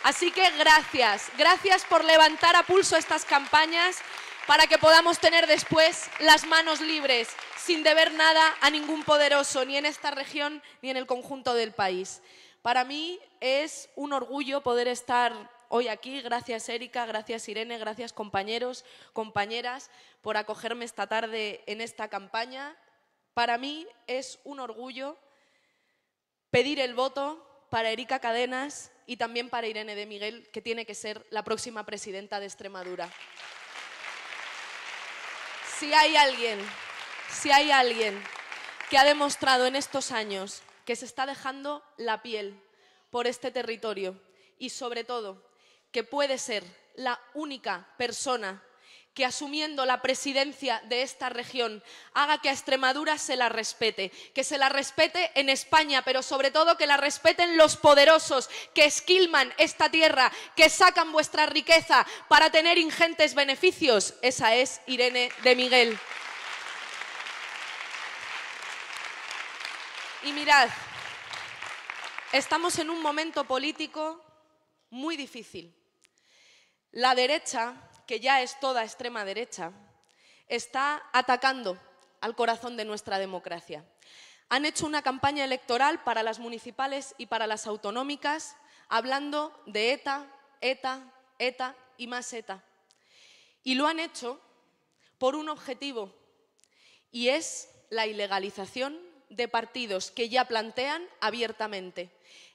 Así que gracias, gracias por levantar a pulso estas campañas para que podamos tener después las manos libres, sin deber nada a ningún poderoso, ni en esta región ni en el conjunto del país. Para mí es un orgullo poder estar hoy aquí. Gracias Erika, gracias Irene, gracias compañeros, compañeras, por acogerme esta tarde en esta campaña. Para mí es un orgullo pedir el voto para Erika Cadenas y también para Irene de Miguel, que tiene que ser la próxima presidenta de Extremadura si hay alguien, si hay alguien que ha demostrado en estos años que se está dejando la piel por este territorio y sobre todo que puede ser la única persona que asumiendo la presidencia de esta región haga que a Extremadura se la respete, que se la respete en España, pero sobre todo que la respeten los poderosos que esquilman esta tierra, que sacan vuestra riqueza para tener ingentes beneficios. Esa es Irene de Miguel. Y mirad, estamos en un momento político muy difícil. La derecha que ya es toda extrema derecha, está atacando al corazón de nuestra democracia. Han hecho una campaña electoral para las municipales y para las autonómicas hablando de ETA, ETA, ETA y más ETA. Y lo han hecho por un objetivo, y es la ilegalización de partidos que ya plantean abiertamente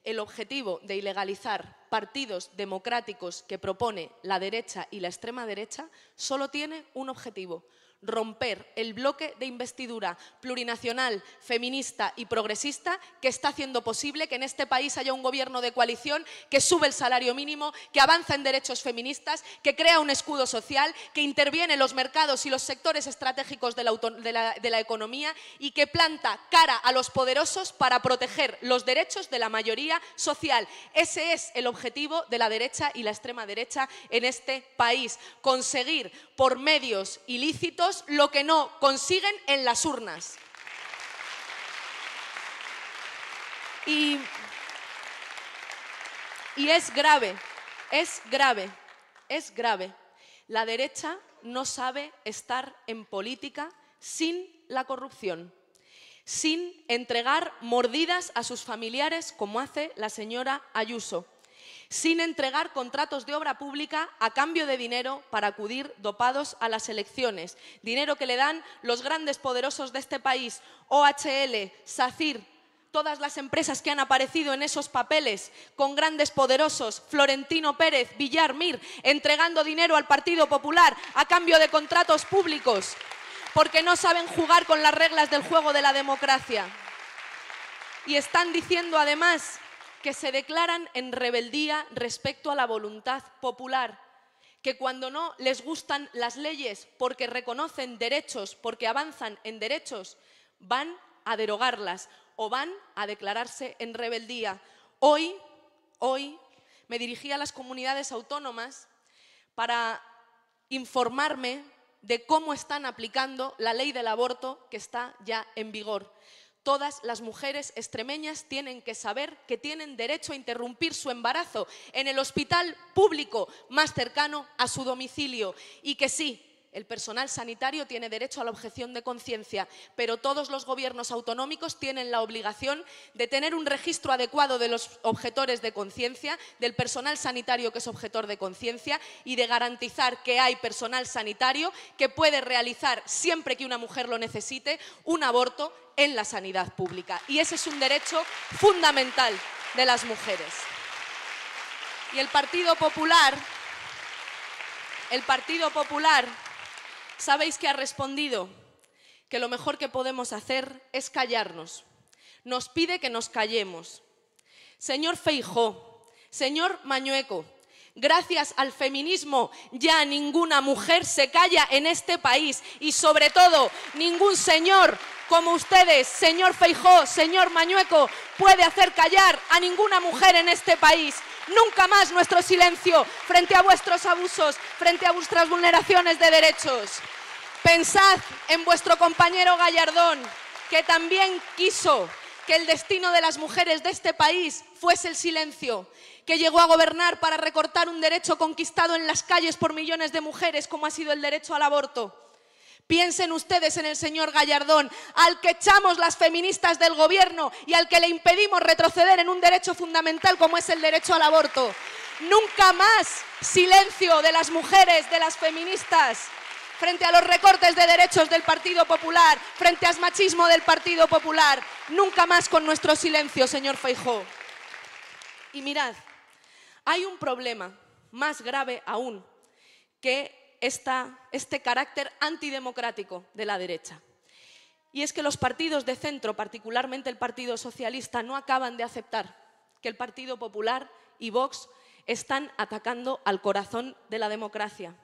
el objetivo de ilegalizar partidos democráticos que propone la derecha y la extrema derecha solo tiene un objetivo, romper el bloque de investidura plurinacional, feminista y progresista que está haciendo posible que en este país haya un gobierno de coalición que sube el salario mínimo, que avanza en derechos feministas, que crea un escudo social, que interviene en los mercados y los sectores estratégicos de la, economía y que planta cara a los poderosos para proteger los derechos de la mayoría social. Ese es el objetivo de la derecha y la extrema derecha en este país, conseguir por medios ilícitos lo que no consiguen en las urnas. y es grave, es grave, es grave. La derecha no sabe estar en política sin la corrupción, sin entregar mordidas a sus familiares como hace la señora Ayuso sin entregar contratos de obra pública a cambio de dinero para acudir dopados a las elecciones. Dinero que le dan los grandes poderosos de este país, OHL, SACIR, todas las empresas que han aparecido en esos papeles con grandes poderosos, Florentino Pérez, Villar, Mir, entregando dinero al Partido Popular a cambio de contratos públicos, porque no saben jugar con las reglas del juego de la democracia. Y están diciendo además que se declaran en rebeldía respecto a la voluntad popular, que cuando no les gustan las leyes porque reconocen derechos, porque avanzan en derechos, van a derogarlas o van a declararse en rebeldía. Hoy, hoy me dirigí a las comunidades autónomas para informarme de cómo están aplicando la ley del aborto que está ya en vigor. Todas las mujeres extremeñas tienen que saber que tienen derecho a interrumpir su embarazo en el hospital público más cercano a su domicilio y que sí, el personal sanitario tiene derecho a la objeción de conciencia, pero todos los gobiernos autonómicos tienen la obligación de tener un registro adecuado de los objetores de conciencia, del personal sanitario que es objetor de conciencia y de garantizar que hay personal sanitario que puede realizar, siempre que una mujer lo necesite, un aborto en la sanidad pública. Y ese es un derecho fundamental de las mujeres. Y el Partido Popular, el Partido Popular ¿Sabéis que ha respondido? Que lo mejor que podemos hacer es callarnos. Nos pide que nos callemos. Señor Feijó, señor Mañueco, Gracias al feminismo ya ninguna mujer se calla en este país y sobre todo ningún señor como ustedes, señor Feijó, señor Mañueco, puede hacer callar a ninguna mujer en este país. Nunca más nuestro silencio frente a vuestros abusos, frente a vuestras vulneraciones de derechos. Pensad en vuestro compañero Gallardón, que también quiso que el destino de las mujeres de este país fuese el silencio que llegó a gobernar para recortar un derecho conquistado en las calles por millones de mujeres, como ha sido el derecho al aborto. Piensen ustedes en el señor Gallardón, al que echamos las feministas del gobierno y al que le impedimos retroceder en un derecho fundamental como es el derecho al aborto. Nunca más silencio de las mujeres, de las feministas, frente a los recortes de derechos del Partido Popular, frente al machismo del Partido Popular. Nunca más con nuestro silencio, señor Feijó. Y mirad, hay un problema más grave aún que este carácter antidemocrático de la derecha. Y es que los partidos de centro, particularmente el Partido Socialista, no acaban de aceptar que el Partido Popular y Vox están atacando al corazón de la democracia.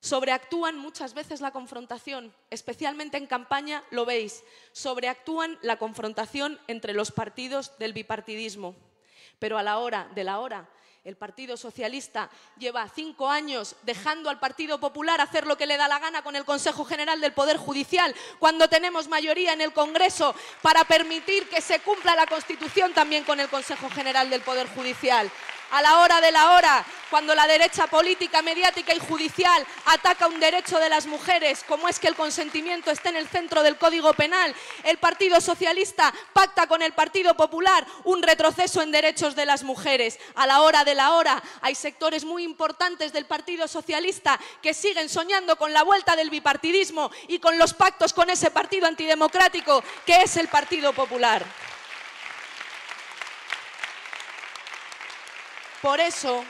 Sobreactúan muchas veces la confrontación, especialmente en campaña lo veis, sobreactúan la confrontación entre los partidos del bipartidismo pero a la hora de la hora el Partido Socialista lleva cinco años dejando al Partido Popular hacer lo que le da la gana con el Consejo General del Poder Judicial, cuando tenemos mayoría en el Congreso para permitir que se cumpla la Constitución también con el Consejo General del Poder Judicial a la hora de la hora, cuando la derecha política, mediática y judicial ataca un derecho de las mujeres, como es que el consentimiento esté en el centro del Código Penal, el Partido Socialista pacta con el Partido Popular un retroceso en derechos de las mujeres. A la hora de la hora hay sectores muy importantes del Partido Socialista que siguen soñando con la vuelta del bipartidismo y con los pactos con ese partido antidemocrático que es el Partido Popular. Por eso,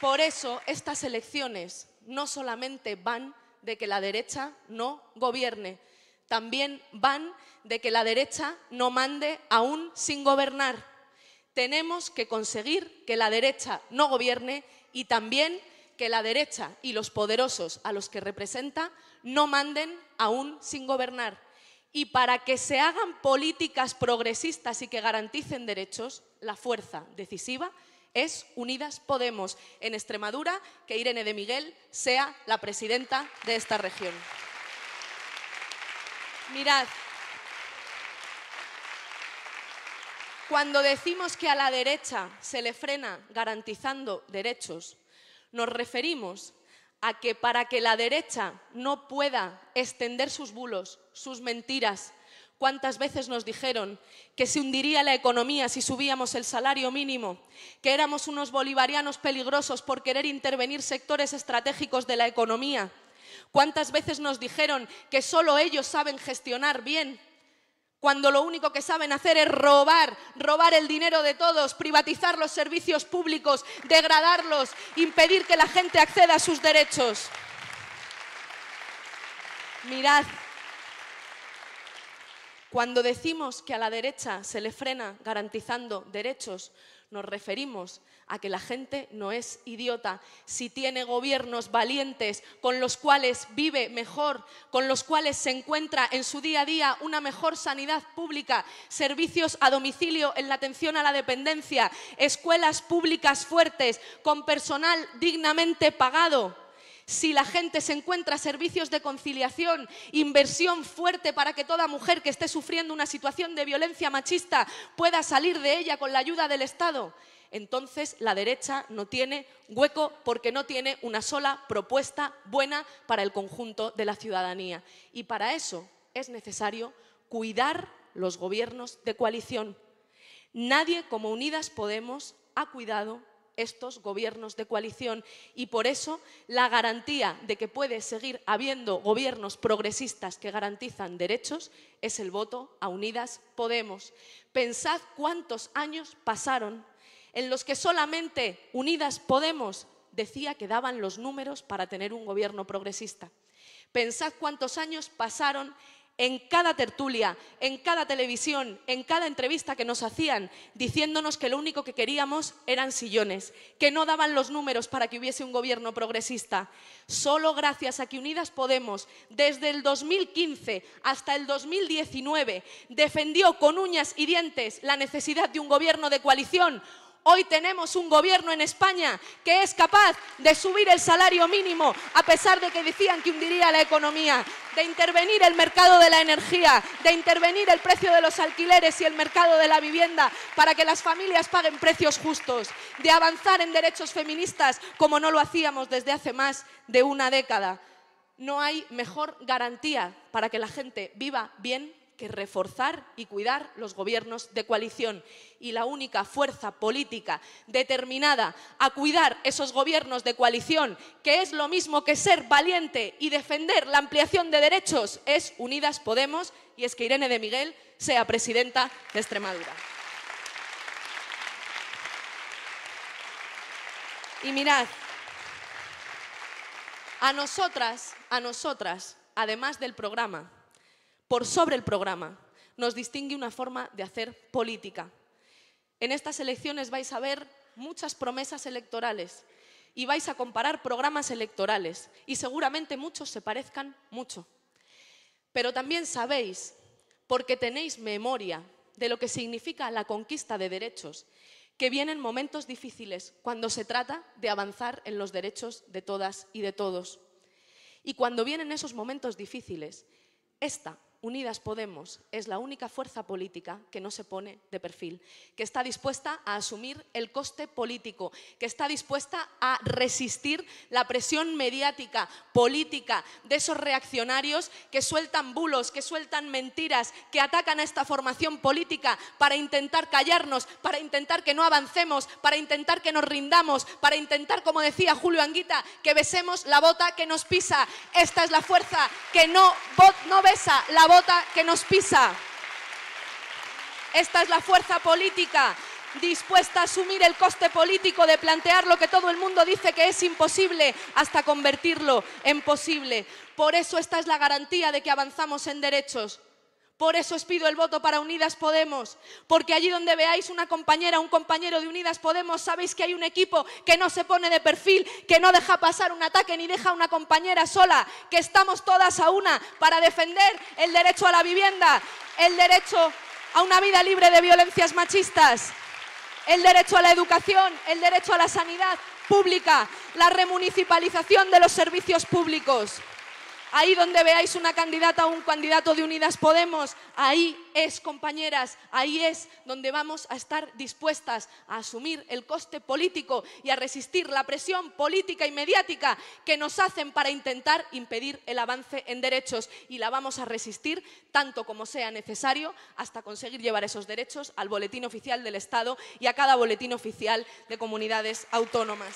por eso estas elecciones no solamente van de que la derecha no gobierne, también van de que la derecha no mande aún sin gobernar. Tenemos que conseguir que la derecha no gobierne y también que la derecha y los poderosos a los que representa no manden aún sin gobernar y para que se hagan políticas progresistas y que garanticen derechos, la fuerza decisiva es Unidas Podemos en Extremadura, que Irene de Miguel sea la presidenta de esta región. Mirad, cuando decimos que a la derecha se le frena garantizando derechos, nos referimos a que para que la derecha no pueda extender sus bulos, sus mentiras, ¿Cuántas veces nos dijeron que se hundiría la economía si subíamos el salario mínimo? Que éramos unos bolivarianos peligrosos por querer intervenir sectores estratégicos de la economía. ¿Cuántas veces nos dijeron que solo ellos saben gestionar bien cuando lo único que saben hacer es robar, robar el dinero de todos, privatizar los servicios públicos, degradarlos, impedir que la gente acceda a sus derechos. Mirad, cuando decimos que a la derecha se le frena garantizando derechos, nos referimos a que la gente no es idiota, si tiene gobiernos valientes con los cuales vive mejor, con los cuales se encuentra en su día a día una mejor sanidad pública, servicios a domicilio en la atención a la dependencia, escuelas públicas fuertes, con personal dignamente pagado si la gente se encuentra servicios de conciliación, inversión fuerte para que toda mujer que esté sufriendo una situación de violencia machista pueda salir de ella con la ayuda del Estado, entonces la derecha no tiene hueco porque no tiene una sola propuesta buena para el conjunto de la ciudadanía. Y para eso es necesario cuidar los gobiernos de coalición. Nadie como Unidas Podemos ha cuidado estos gobiernos de coalición y por eso la garantía de que puede seguir habiendo gobiernos progresistas que garantizan derechos es el voto a Unidas Podemos. Pensad cuántos años pasaron en los que solamente Unidas Podemos decía que daban los números para tener un gobierno progresista. Pensad cuántos años pasaron en cada tertulia, en cada televisión, en cada entrevista que nos hacían, diciéndonos que lo único que queríamos eran sillones, que no daban los números para que hubiese un gobierno progresista. Solo gracias a que Unidas Podemos, desde el 2015 hasta el 2019, defendió con uñas y dientes la necesidad de un gobierno de coalición, Hoy tenemos un gobierno en España que es capaz de subir el salario mínimo a pesar de que decían que hundiría la economía, de intervenir el mercado de la energía, de intervenir el precio de los alquileres y el mercado de la vivienda para que las familias paguen precios justos, de avanzar en derechos feministas como no lo hacíamos desde hace más de una década. No hay mejor garantía para que la gente viva bien que reforzar y cuidar los gobiernos de coalición. Y la única fuerza política determinada a cuidar esos gobiernos de coalición, que es lo mismo que ser valiente y defender la ampliación de derechos, es Unidas Podemos y es que Irene de Miguel sea presidenta de Extremadura. Y mirad, a nosotras, a nosotras, además del programa, por sobre el programa. Nos distingue una forma de hacer política. En estas elecciones vais a ver muchas promesas electorales y vais a comparar programas electorales y seguramente muchos se parezcan mucho. Pero también sabéis, porque tenéis memoria de lo que significa la conquista de derechos, que vienen momentos difíciles cuando se trata de avanzar en los derechos de todas y de todos. Y cuando vienen esos momentos difíciles, esta Unidas Podemos es la única fuerza política que no se pone de perfil, que está dispuesta a asumir el coste político, que está dispuesta a resistir la presión mediática, política, de esos reaccionarios que sueltan bulos, que sueltan mentiras, que atacan a esta formación política para intentar callarnos, para intentar que no avancemos, para intentar que nos rindamos, para intentar, como decía Julio Anguita, que besemos la bota que nos pisa. Esta es la fuerza que no, no besa la bota que nos pisa. Esta es la fuerza política dispuesta a asumir el coste político de plantear lo que todo el mundo dice que es imposible hasta convertirlo en posible. Por eso esta es la garantía de que avanzamos en derechos, por eso os pido el voto para Unidas Podemos, porque allí donde veáis una compañera, un compañero de Unidas Podemos, sabéis que hay un equipo que no se pone de perfil, que no deja pasar un ataque ni deja a una compañera sola, que estamos todas a una para defender el derecho a la vivienda, el derecho a una vida libre de violencias machistas, el derecho a la educación, el derecho a la sanidad pública, la remunicipalización de los servicios públicos. Ahí donde veáis una candidata o un candidato de Unidas Podemos, ahí es, compañeras, ahí es donde vamos a estar dispuestas a asumir el coste político y a resistir la presión política y mediática que nos hacen para intentar impedir el avance en derechos. Y la vamos a resistir tanto como sea necesario hasta conseguir llevar esos derechos al Boletín Oficial del Estado y a cada Boletín Oficial de Comunidades Autónomas.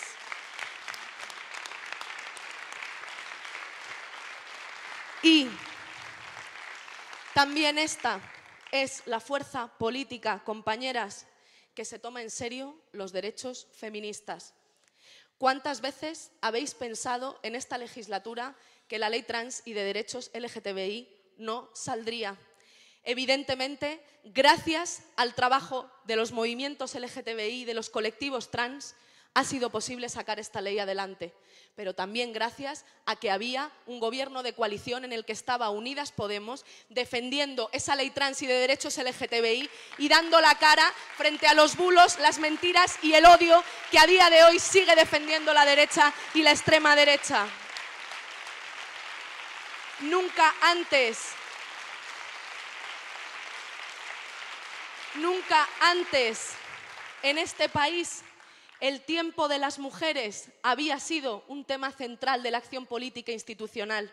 Y también esta es la fuerza política, compañeras, que se toma en serio los derechos feministas. ¿Cuántas veces habéis pensado en esta legislatura que la ley trans y de derechos LGTBI no saldría? Evidentemente, gracias al trabajo de los movimientos LGTBI, y de los colectivos trans, ha sido posible sacar esta ley adelante, pero también gracias a que había un gobierno de coalición en el que estaba Unidas Podemos defendiendo esa ley trans y de derechos LGTBI y dando la cara frente a los bulos, las mentiras y el odio que a día de hoy sigue defendiendo la derecha y la extrema derecha. Nunca antes, nunca antes en este país el tiempo de las mujeres había sido un tema central de la acción política institucional.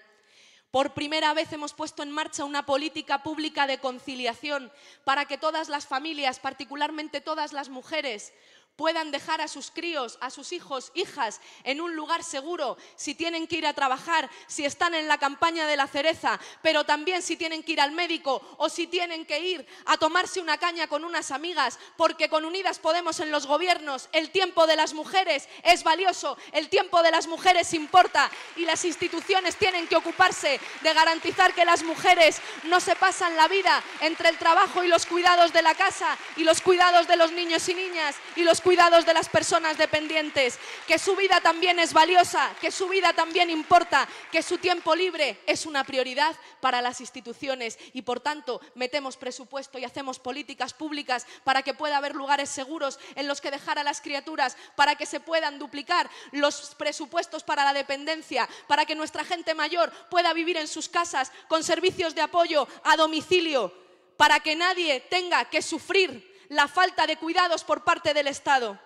Por primera vez hemos puesto en marcha una política pública de conciliación para que todas las familias, particularmente todas las mujeres, puedan dejar a sus críos, a sus hijos, hijas, en un lugar seguro, si tienen que ir a trabajar, si están en la campaña de la cereza, pero también si tienen que ir al médico o si tienen que ir a tomarse una caña con unas amigas, porque con Unidas Podemos en los gobiernos el tiempo de las mujeres es valioso, el tiempo de las mujeres importa y las instituciones tienen que ocuparse de garantizar que las mujeres no se pasan la vida entre el trabajo y los cuidados de la casa y los cuidados de los niños y niñas y los cuidados de las personas dependientes, que su vida también es valiosa, que su vida también importa, que su tiempo libre es una prioridad para las instituciones y por tanto metemos presupuesto y hacemos políticas públicas para que pueda haber lugares seguros en los que dejar a las criaturas, para que se puedan duplicar los presupuestos para la dependencia, para que nuestra gente mayor pueda vivir en sus casas con servicios de apoyo a domicilio, para que nadie tenga que sufrir la falta de cuidados por parte del Estado.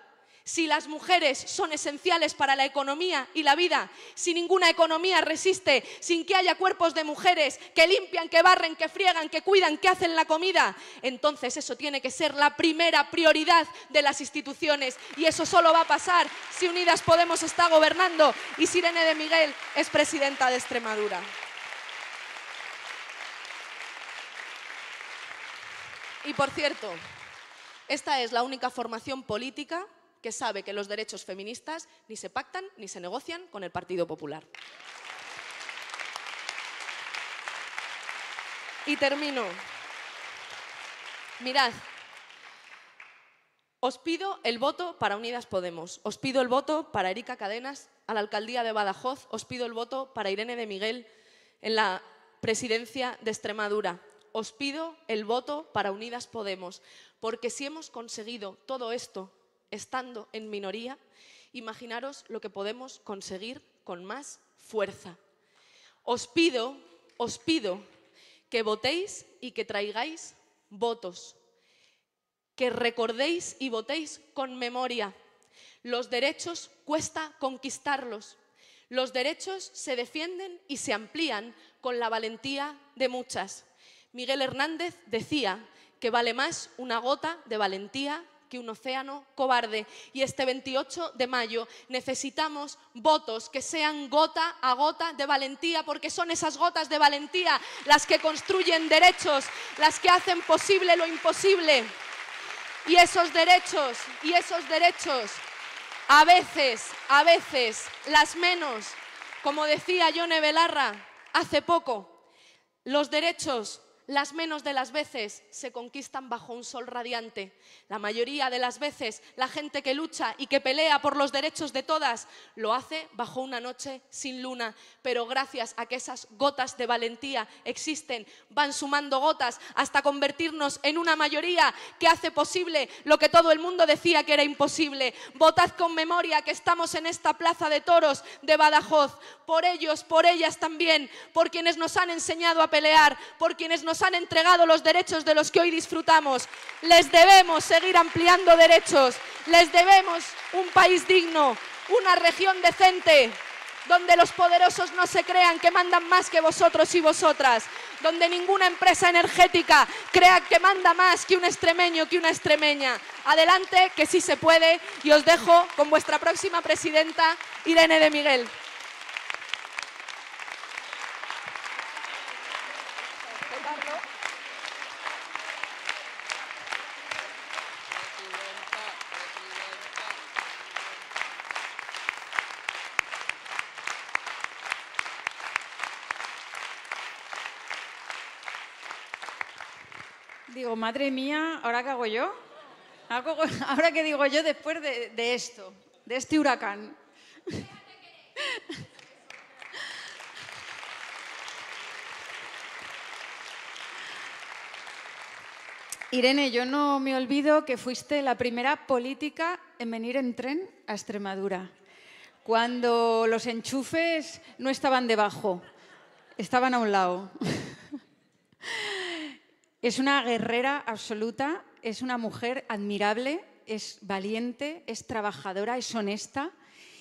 Si las mujeres son esenciales para la economía y la vida, si ninguna economía resiste sin que haya cuerpos de mujeres que limpian, que barren, que friegan, que cuidan, que hacen la comida, entonces eso tiene que ser la primera prioridad de las instituciones y eso solo va a pasar si Unidas Podemos está gobernando y Sirene de Miguel es presidenta de Extremadura. Y por cierto, esta es la única formación política que sabe que los derechos feministas ni se pactan ni se negocian con el Partido Popular. Y termino. Mirad, os pido el voto para Unidas Podemos, os pido el voto para Erika Cadenas a la alcaldía de Badajoz, os pido el voto para Irene de Miguel en la presidencia de Extremadura, os pido el voto para Unidas Podemos, porque si hemos conseguido todo esto estando en minoría, imaginaros lo que podemos conseguir con más fuerza. Os pido, os pido que votéis y que traigáis votos, que recordéis y votéis con memoria. Los derechos cuesta conquistarlos. Los derechos se defienden y se amplían con la valentía de muchas. Miguel Hernández decía que vale más una gota de valentía que un océano cobarde. Y este 28 de mayo necesitamos votos que sean gota a gota de valentía, porque son esas gotas de valentía las que construyen derechos, las que hacen posible lo imposible. Y esos derechos, y esos derechos, a veces, a veces, las menos, como decía Yone Belarra hace poco, los derechos las menos de las veces se conquistan bajo un sol radiante. La mayoría de las veces la gente que lucha y que pelea por los derechos de todas lo hace bajo una noche sin luna. Pero gracias a que esas gotas de valentía existen, van sumando gotas hasta convertirnos en una mayoría que hace posible lo que todo el mundo decía que era imposible. Votad con memoria que estamos en esta plaza de toros de Badajoz. Por ellos, por ellas también, por quienes nos han enseñado a pelear, por quienes nos nos han entregado los derechos de los que hoy disfrutamos. Les debemos seguir ampliando derechos. Les debemos un país digno, una región decente, donde los poderosos no se crean que mandan más que vosotros y vosotras, donde ninguna empresa energética crea que manda más que un extremeño, que una extremeña. Adelante, que sí se puede, y os dejo con vuestra próxima presidenta, Irene de Miguel. madre mía, ¿ahora qué hago yo? ¿Ahora qué digo yo después de, esto, de este huracán? Irene, yo no me olvido que fuiste la primera política en venir en tren a Extremadura, cuando los enchufes no estaban debajo, estaban a un lado. Es una guerrera absoluta, es una mujer admirable, es valiente, es trabajadora, es honesta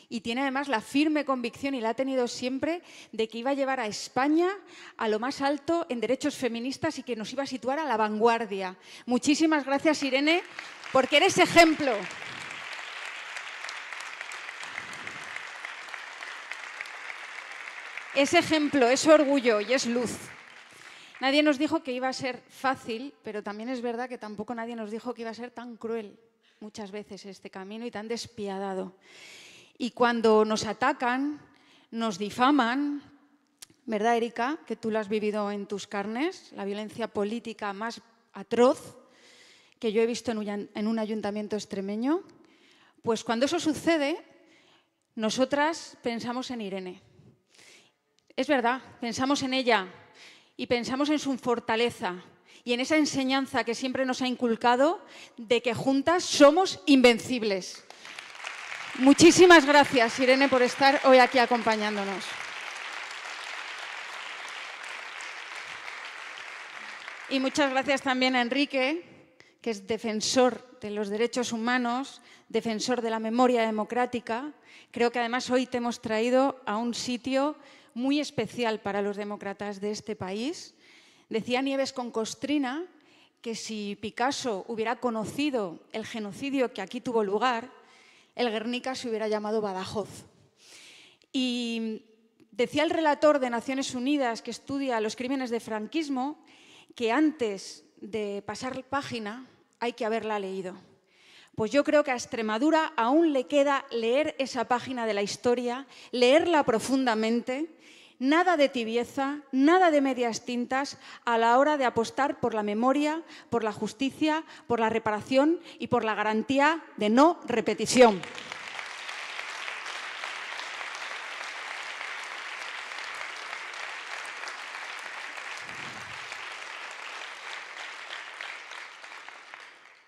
y tiene además la firme convicción, y la ha tenido siempre, de que iba a llevar a España a lo más alto en derechos feministas y que nos iba a situar a la vanguardia. Muchísimas gracias, Irene, porque eres ejemplo. Es ejemplo, es orgullo y es luz. Nadie nos dijo que iba a ser fácil, pero también es verdad que tampoco nadie nos dijo que iba a ser tan cruel muchas veces este camino y tan despiadado. Y cuando nos atacan, nos difaman, ¿verdad, Erika? Que tú lo has vivido en tus carnes, la violencia política más atroz que yo he visto en un ayuntamiento extremeño. Pues cuando eso sucede, nosotras pensamos en Irene. Es verdad, pensamos en ella, y pensamos en su fortaleza y en esa enseñanza que siempre nos ha inculcado de que juntas somos invencibles. Muchísimas gracias, Irene, por estar hoy aquí acompañándonos. Y muchas gracias también a Enrique, que es defensor de los derechos humanos, defensor de la memoria democrática. Creo que además hoy te hemos traído a un sitio muy especial para los demócratas de este país. Decía Nieves con Costrina que si Picasso hubiera conocido el genocidio que aquí tuvo lugar, el Guernica se hubiera llamado Badajoz. Y decía el relator de Naciones Unidas que estudia los crímenes de franquismo que antes de pasar página hay que haberla leído pues yo creo que a Extremadura aún le queda leer esa página de la historia, leerla profundamente, nada de tibieza, nada de medias tintas a la hora de apostar por la memoria, por la justicia, por la reparación y por la garantía de no repetición.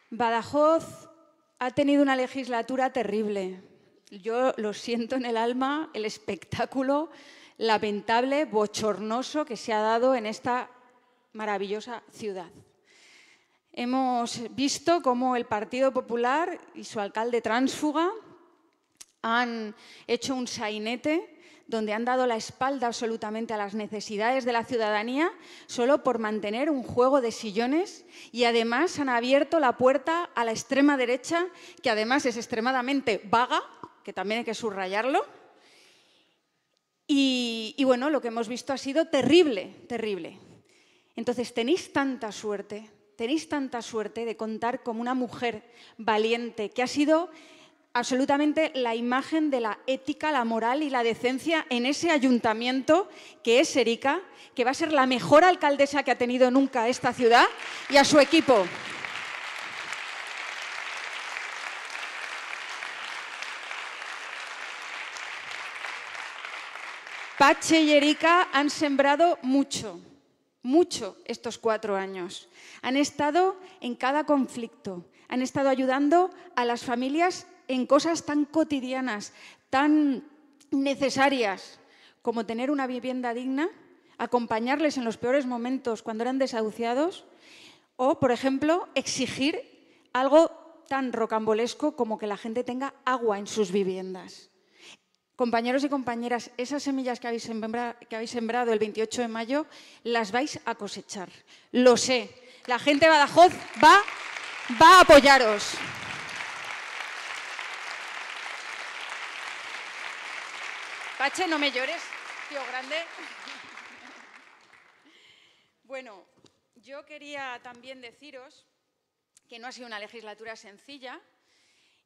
Badajoz ha tenido una legislatura terrible. Yo lo siento en el alma, el espectáculo lamentable, bochornoso que se ha dado en esta maravillosa ciudad. Hemos visto cómo el Partido Popular y su alcalde tránsfuga han hecho un sainete donde han dado la espalda absolutamente a las necesidades de la ciudadanía solo por mantener un juego de sillones y además han abierto la puerta a la extrema derecha, que además es extremadamente vaga, que también hay que subrayarlo. Y, bueno, lo que hemos visto ha sido terrible, terrible. Entonces tenéis tanta suerte, tenéis tanta suerte de contar con una mujer valiente que ha sido absolutamente la imagen de la ética, la moral y la decencia en ese ayuntamiento que es Erika, que va a ser la mejor alcaldesa que ha tenido nunca esta ciudad y a su equipo. Pache y Erika han sembrado mucho, mucho estos cuatro años. Han estado en cada conflicto, han estado ayudando a las familias en cosas tan cotidianas, tan necesarias como tener una vivienda digna, acompañarles en los peores momentos cuando eran desahuciados o, por ejemplo, exigir algo tan rocambolesco como que la gente tenga agua en sus viviendas. Compañeros y compañeras, esas semillas que habéis, sembrado, el 28 de mayo las vais a cosechar. Lo sé. La gente de Badajoz va, va a apoyaros. Pache, no me llores, tío grande. Bueno, yo quería también deciros que no ha sido una legislatura sencilla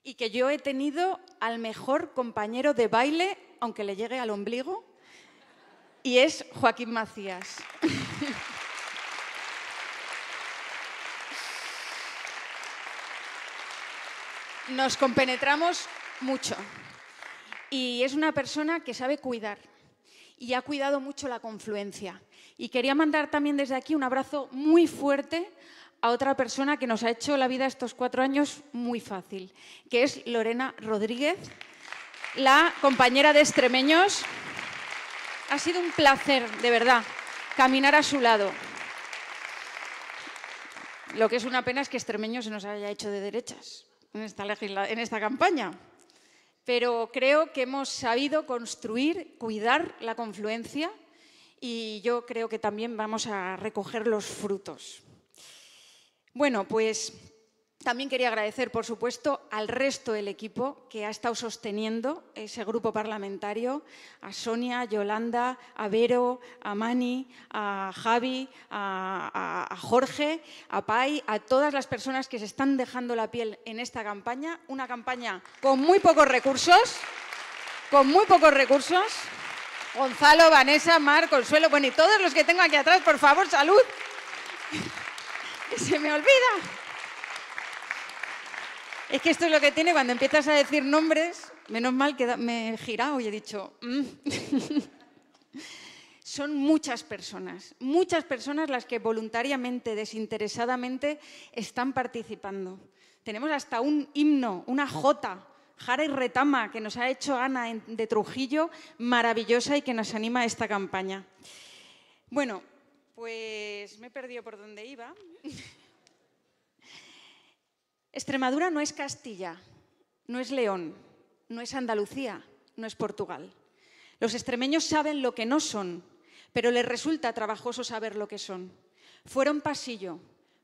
y que yo he tenido al mejor compañero de baile, aunque le llegue al ombligo, y es Joaquín Macías. Nos compenetramos mucho y es una persona que sabe cuidar y ha cuidado mucho la confluencia. Y quería mandar también desde aquí un abrazo muy fuerte a otra persona que nos ha hecho la vida estos cuatro años muy fácil, que es Lorena Rodríguez, la compañera de Extremeños. Ha sido un placer, de verdad, caminar a su lado. Lo que es una pena es que Extremeños se nos haya hecho de derechas en esta, en esta campaña pero creo que hemos sabido construir, cuidar la confluencia y yo creo que también vamos a recoger los frutos. Bueno, pues también quería agradecer, por supuesto, al resto del equipo que ha estado sosteniendo ese grupo parlamentario, a Sonia, Yolanda, a Vero, a Mani, a Javi, a, Jorge, a Pai, a todas las personas que se están dejando la piel en esta campaña, una campaña con muy pocos recursos, con muy pocos recursos. Gonzalo, Vanessa, Mar, Consuelo, bueno, y todos los que tengo aquí atrás, por favor, salud. se me olvida. Es que esto es lo que tiene cuando empiezas a decir nombres, menos mal que me he girado y he dicho... Mm". Son muchas personas, muchas personas las que voluntariamente, desinteresadamente, están participando. Tenemos hasta un himno, una jota, Jara y Retama, que nos ha hecho Ana de Trujillo, maravillosa y que nos anima a esta campaña. Bueno, pues me he perdido por dónde iba. Extremadura no es Castilla, no es León, no es Andalucía, no es Portugal. Los extremeños saben lo que no son, pero les resulta trabajoso saber lo que son. Fueron pasillo,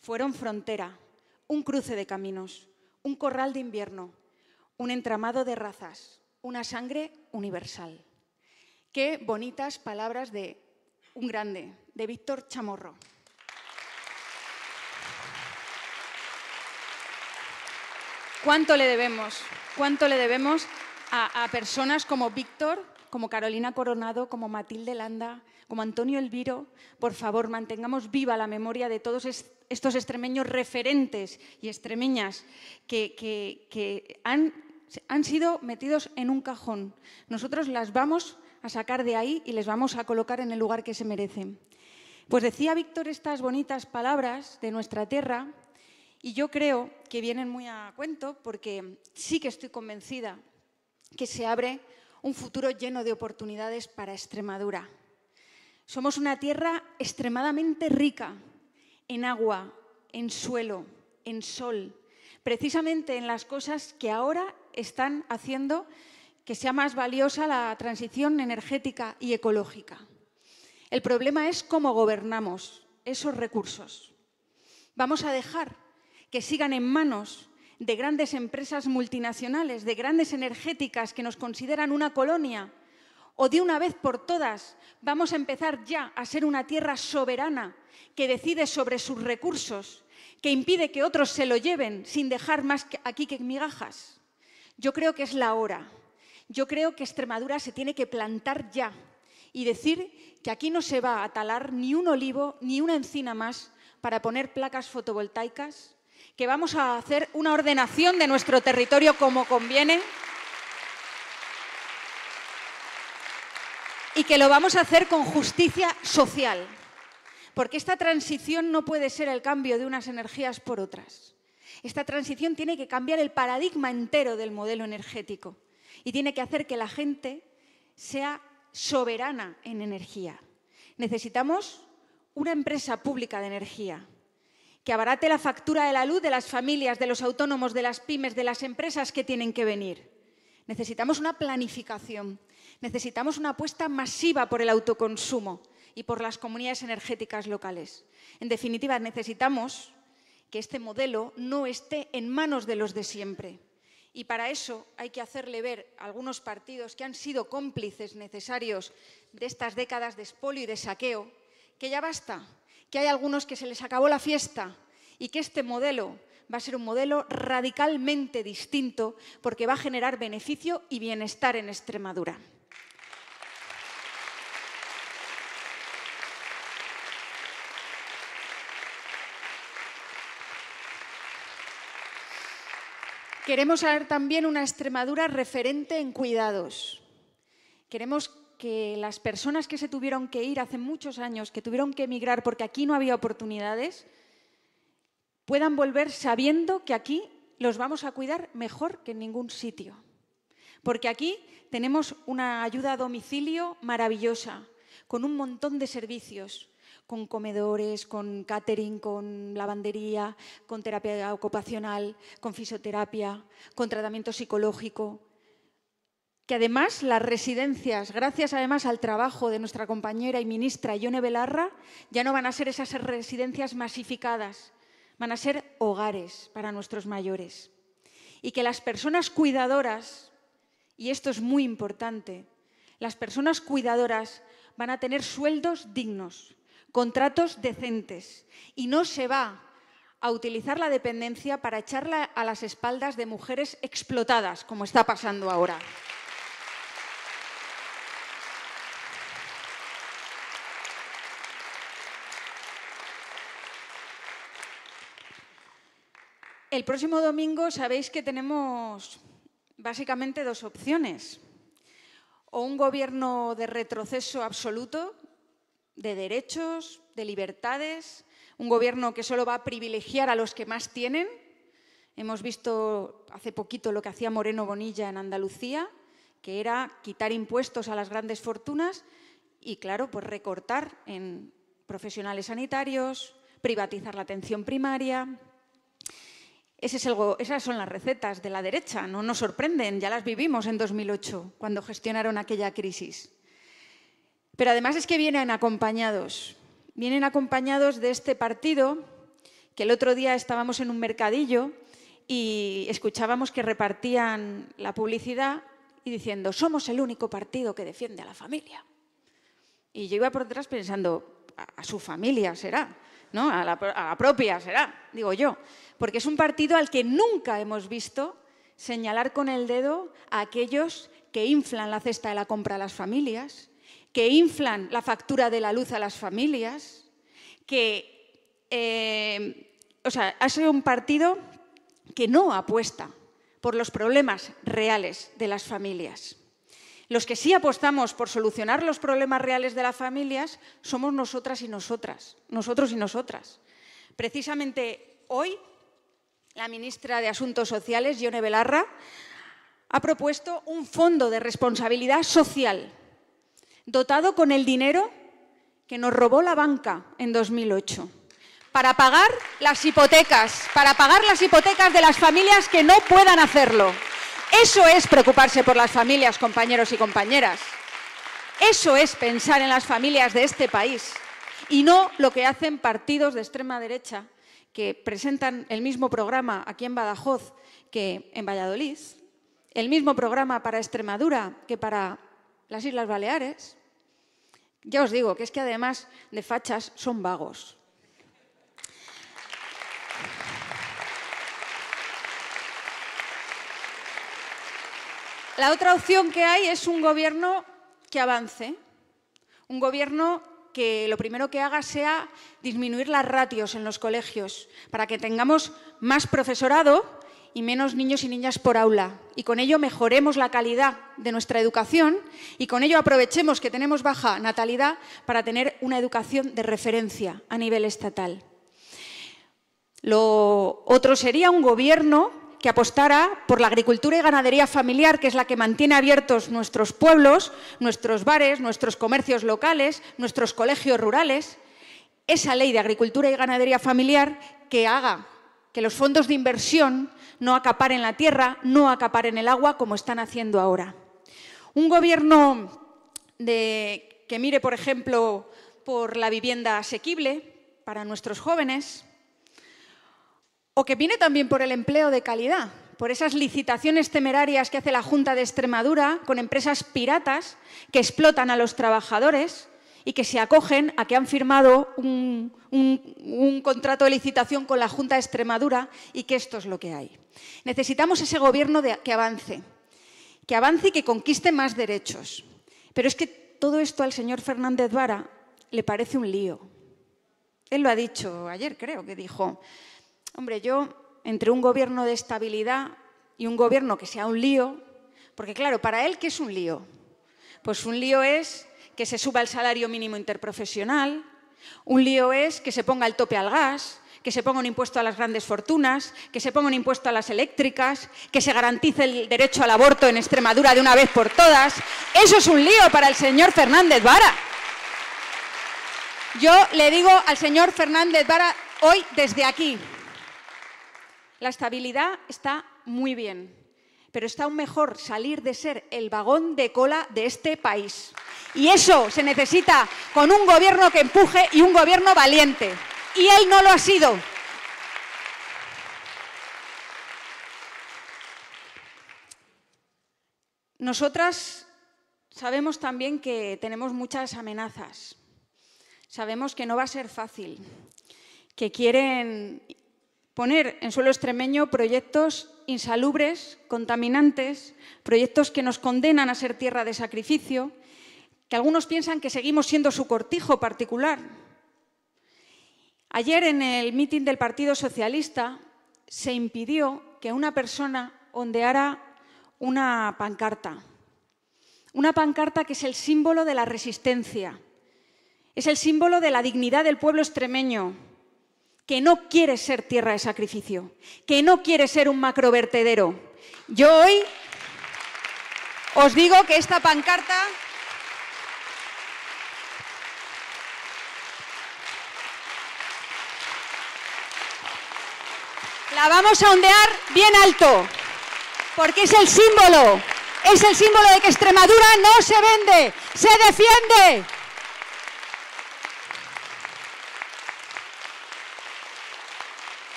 fueron frontera, un cruce de caminos, un corral de invierno, un entramado de razas, una sangre universal. Qué bonitas palabras de un grande, de Víctor Chamorro. ¿Cuánto le debemos? ¿Cuánto le debemos a, personas como Víctor, como Carolina Coronado, como Matilde Landa, como Antonio Elviro? Por favor, mantengamos viva la memoria de todos estos extremeños referentes y extremeñas que, han, han sido metidos en un cajón. Nosotros las vamos a sacar de ahí y les vamos a colocar en el lugar que se merecen. Pues decía Víctor estas bonitas palabras de nuestra tierra y yo creo que vienen muy a cuento porque sí que estoy convencida que se abre un futuro lleno de oportunidades para Extremadura. Somos una tierra extremadamente rica en agua, en suelo, en sol, precisamente en las cosas que ahora están haciendo que sea más valiosa la transición energética y ecológica. El problema es cómo gobernamos esos recursos. Vamos a dejar que sigan en manos de grandes empresas multinacionales, de grandes energéticas que nos consideran una colonia, o de una vez por todas vamos a empezar ya a ser una tierra soberana que decide sobre sus recursos, que impide que otros se lo lleven sin dejar más aquí que migajas. Yo creo que es la hora. Yo creo que Extremadura se tiene que plantar ya y decir que aquí no se va a talar ni un olivo ni una encina más para poner placas fotovoltaicas que vamos a hacer una ordenación de nuestro territorio como conviene y que lo vamos a hacer con justicia social, porque esta transición no puede ser el cambio de unas energías por otras. Esta transición tiene que cambiar el paradigma entero del modelo energético y tiene que hacer que la gente sea soberana en energía. Necesitamos una empresa pública de energía, que abarate la factura de la luz de las familias, de los autónomos, de las pymes, de las empresas que tienen que venir. Necesitamos una planificación, necesitamos una apuesta masiva por el autoconsumo y por las comunidades energéticas locales. En definitiva, necesitamos que este modelo no esté en manos de los de siempre. Y para eso hay que hacerle ver a algunos partidos que han sido cómplices necesarios de estas décadas de expolio y de saqueo que ya basta, que hay algunos que se les acabó la fiesta y que este modelo va a ser un modelo radicalmente distinto porque va a generar beneficio y bienestar en Extremadura. Queremos saber también una Extremadura referente en cuidados. Queremos que las personas que se tuvieron que ir hace muchos años, que tuvieron que emigrar porque aquí no había oportunidades, puedan volver sabiendo que aquí los vamos a cuidar mejor que en ningún sitio. Porque aquí tenemos una ayuda a domicilio maravillosa, con un montón de servicios, con comedores, con catering, con lavandería, con terapia ocupacional, con fisioterapia, con tratamiento psicológico, que además las residencias, gracias además al trabajo de nuestra compañera y ministra Ione Belarra, ya no van a ser esas residencias masificadas, van a ser hogares para nuestros mayores. Y que las personas cuidadoras, y esto es muy importante, las personas cuidadoras van a tener sueldos dignos, contratos decentes, y no se va a utilizar la dependencia para echarla a las espaldas de mujeres explotadas, como está pasando ahora. el próximo domingo sabéis que tenemos básicamente dos opciones. O un gobierno de retroceso absoluto, de derechos, de libertades, un gobierno que solo va a privilegiar a los que más tienen. Hemos visto hace poquito lo que hacía Moreno Bonilla en Andalucía, que era quitar impuestos a las grandes fortunas y, claro, pues recortar en profesionales sanitarios, privatizar la atención primaria, esas son las recetas de la derecha, no nos sorprenden, ya las vivimos en 2008, cuando gestionaron aquella crisis. Pero además es que vienen acompañados, vienen acompañados de este partido que el otro día estábamos en un mercadillo y escuchábamos que repartían la publicidad y diciendo, somos el único partido que defiende a la familia. Y yo iba por detrás pensando, a su familia será. A la, propia será, digo yo, porque es un partido al que nunca hemos visto señalar con el dedo a aquellos que inflan la cesta de la compra a las familias, que inflan la factura de la luz a las familias, que eh, o sea, ha sido un partido que no apuesta por los problemas reales de las familias. Los que sí apostamos por solucionar los problemas reales de las familias somos nosotras y nosotras, nosotros y nosotras. Precisamente hoy, la ministra de Asuntos Sociales, Yone Belarra, ha propuesto un fondo de responsabilidad social dotado con el dinero que nos robó la banca en 2008 para pagar las hipotecas, para pagar las hipotecas de las familias que no puedan hacerlo. Eso es preocuparse por las familias, compañeros y compañeras. Eso es pensar en las familias de este país y no lo que hacen partidos de extrema derecha que presentan el mismo programa aquí en Badajoz que en Valladolid, el mismo programa para Extremadura que para las Islas Baleares. Ya os digo que es que además de fachas son vagos. La otra opción que hay es un gobierno que avance, un gobierno que lo primero que haga sea disminuir las ratios en los colegios para que tengamos más profesorado y menos niños y niñas por aula. Y con ello mejoremos la calidad de nuestra educación y con ello aprovechemos que tenemos baja natalidad para tener una educación de referencia a nivel estatal. Lo otro sería un gobierno que apostara por la agricultura y ganadería familiar, que es la que mantiene abiertos nuestros pueblos, nuestros bares, nuestros comercios locales, nuestros colegios rurales. Esa ley de agricultura y ganadería familiar que haga que los fondos de inversión no acaparen la tierra, no acaparen el agua como están haciendo ahora. Un gobierno que mire, por ejemplo, por la vivienda asequible para nuestros jóvenes, o que viene también por el empleo de calidad, por esas licitaciones temerarias que hace la Junta de Extremadura con empresas piratas que explotan a los trabajadores y que se acogen a que han firmado un, contrato de licitación con la Junta de Extremadura y que esto es lo que hay. Necesitamos ese gobierno que avance, que avance y que conquiste más derechos. Pero es que todo esto al señor Fernández Vara le parece un lío. Él lo ha dicho ayer, creo que dijo, Hombre, yo entre un gobierno de estabilidad y un gobierno que sea un lío, porque claro, para él, ¿qué es un lío? Pues un lío es que se suba el salario mínimo interprofesional, un lío es que se ponga el tope al gas, que se ponga un impuesto a las grandes fortunas, que se ponga un impuesto a las eléctricas, que se garantice el derecho al aborto en Extremadura de una vez por todas. Eso es un lío para el señor Fernández Vara. Yo le digo al señor Fernández Vara hoy desde aquí, la estabilidad está muy bien, pero está aún mejor salir de ser el vagón de cola de este país. Y eso se necesita con un gobierno que empuje y un gobierno valiente. Y él no lo ha sido. Nosotras sabemos también que tenemos muchas amenazas. Sabemos que no va a ser fácil, que quieren poner en suelo extremeño proyectos insalubres, contaminantes, proyectos que nos condenan a ser tierra de sacrificio, que algunos piensan que seguimos siendo su cortijo particular. Ayer en el mitin del Partido Socialista se impidió que una persona ondeara una pancarta. Una pancarta que es el símbolo de la resistencia, es el símbolo de la dignidad del pueblo extremeño, que no quiere ser tierra de sacrificio, que no quiere ser un macrovertedero. Yo hoy os digo que esta pancarta la vamos a ondear bien alto, porque es el símbolo, es el símbolo de que Extremadura no se vende, se defiende.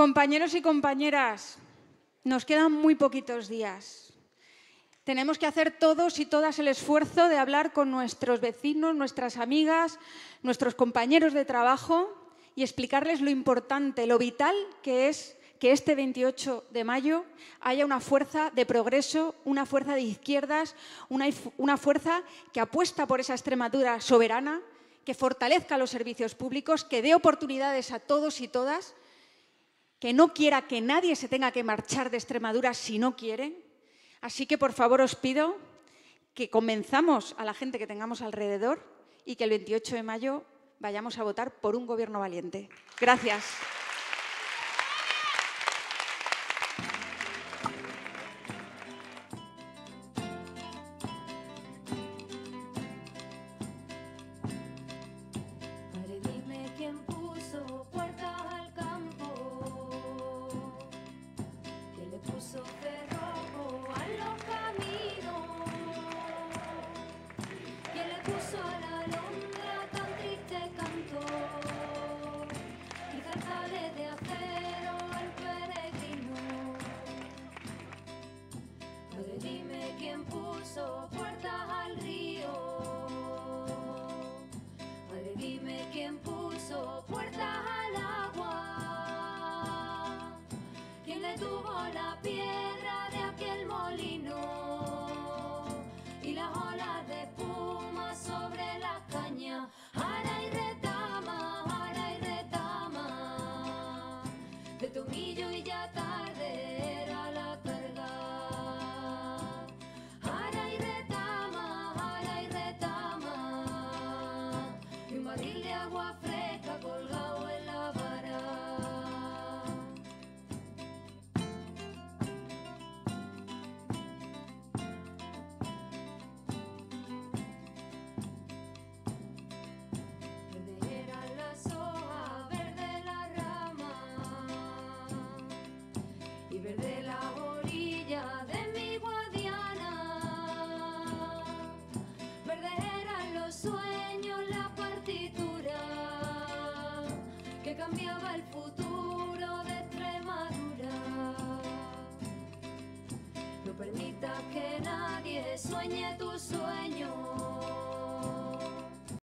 Compañeros y compañeras, nos quedan muy poquitos días. Tenemos que hacer todos y todas el esfuerzo de hablar con nuestros vecinos, nuestras amigas, nuestros compañeros de trabajo y explicarles lo importante, lo vital que es que este 28 de mayo haya una fuerza de progreso, una fuerza de izquierdas, una, fuerza que apuesta por esa Extremadura soberana, que fortalezca los servicios públicos, que dé oportunidades a todos y todas que no quiera que nadie se tenga que marchar de Extremadura si no quieren. Así que, por favor, os pido que convenzamos a la gente que tengamos alrededor y que el 28 de mayo vayamos a votar por un gobierno valiente. Gracias.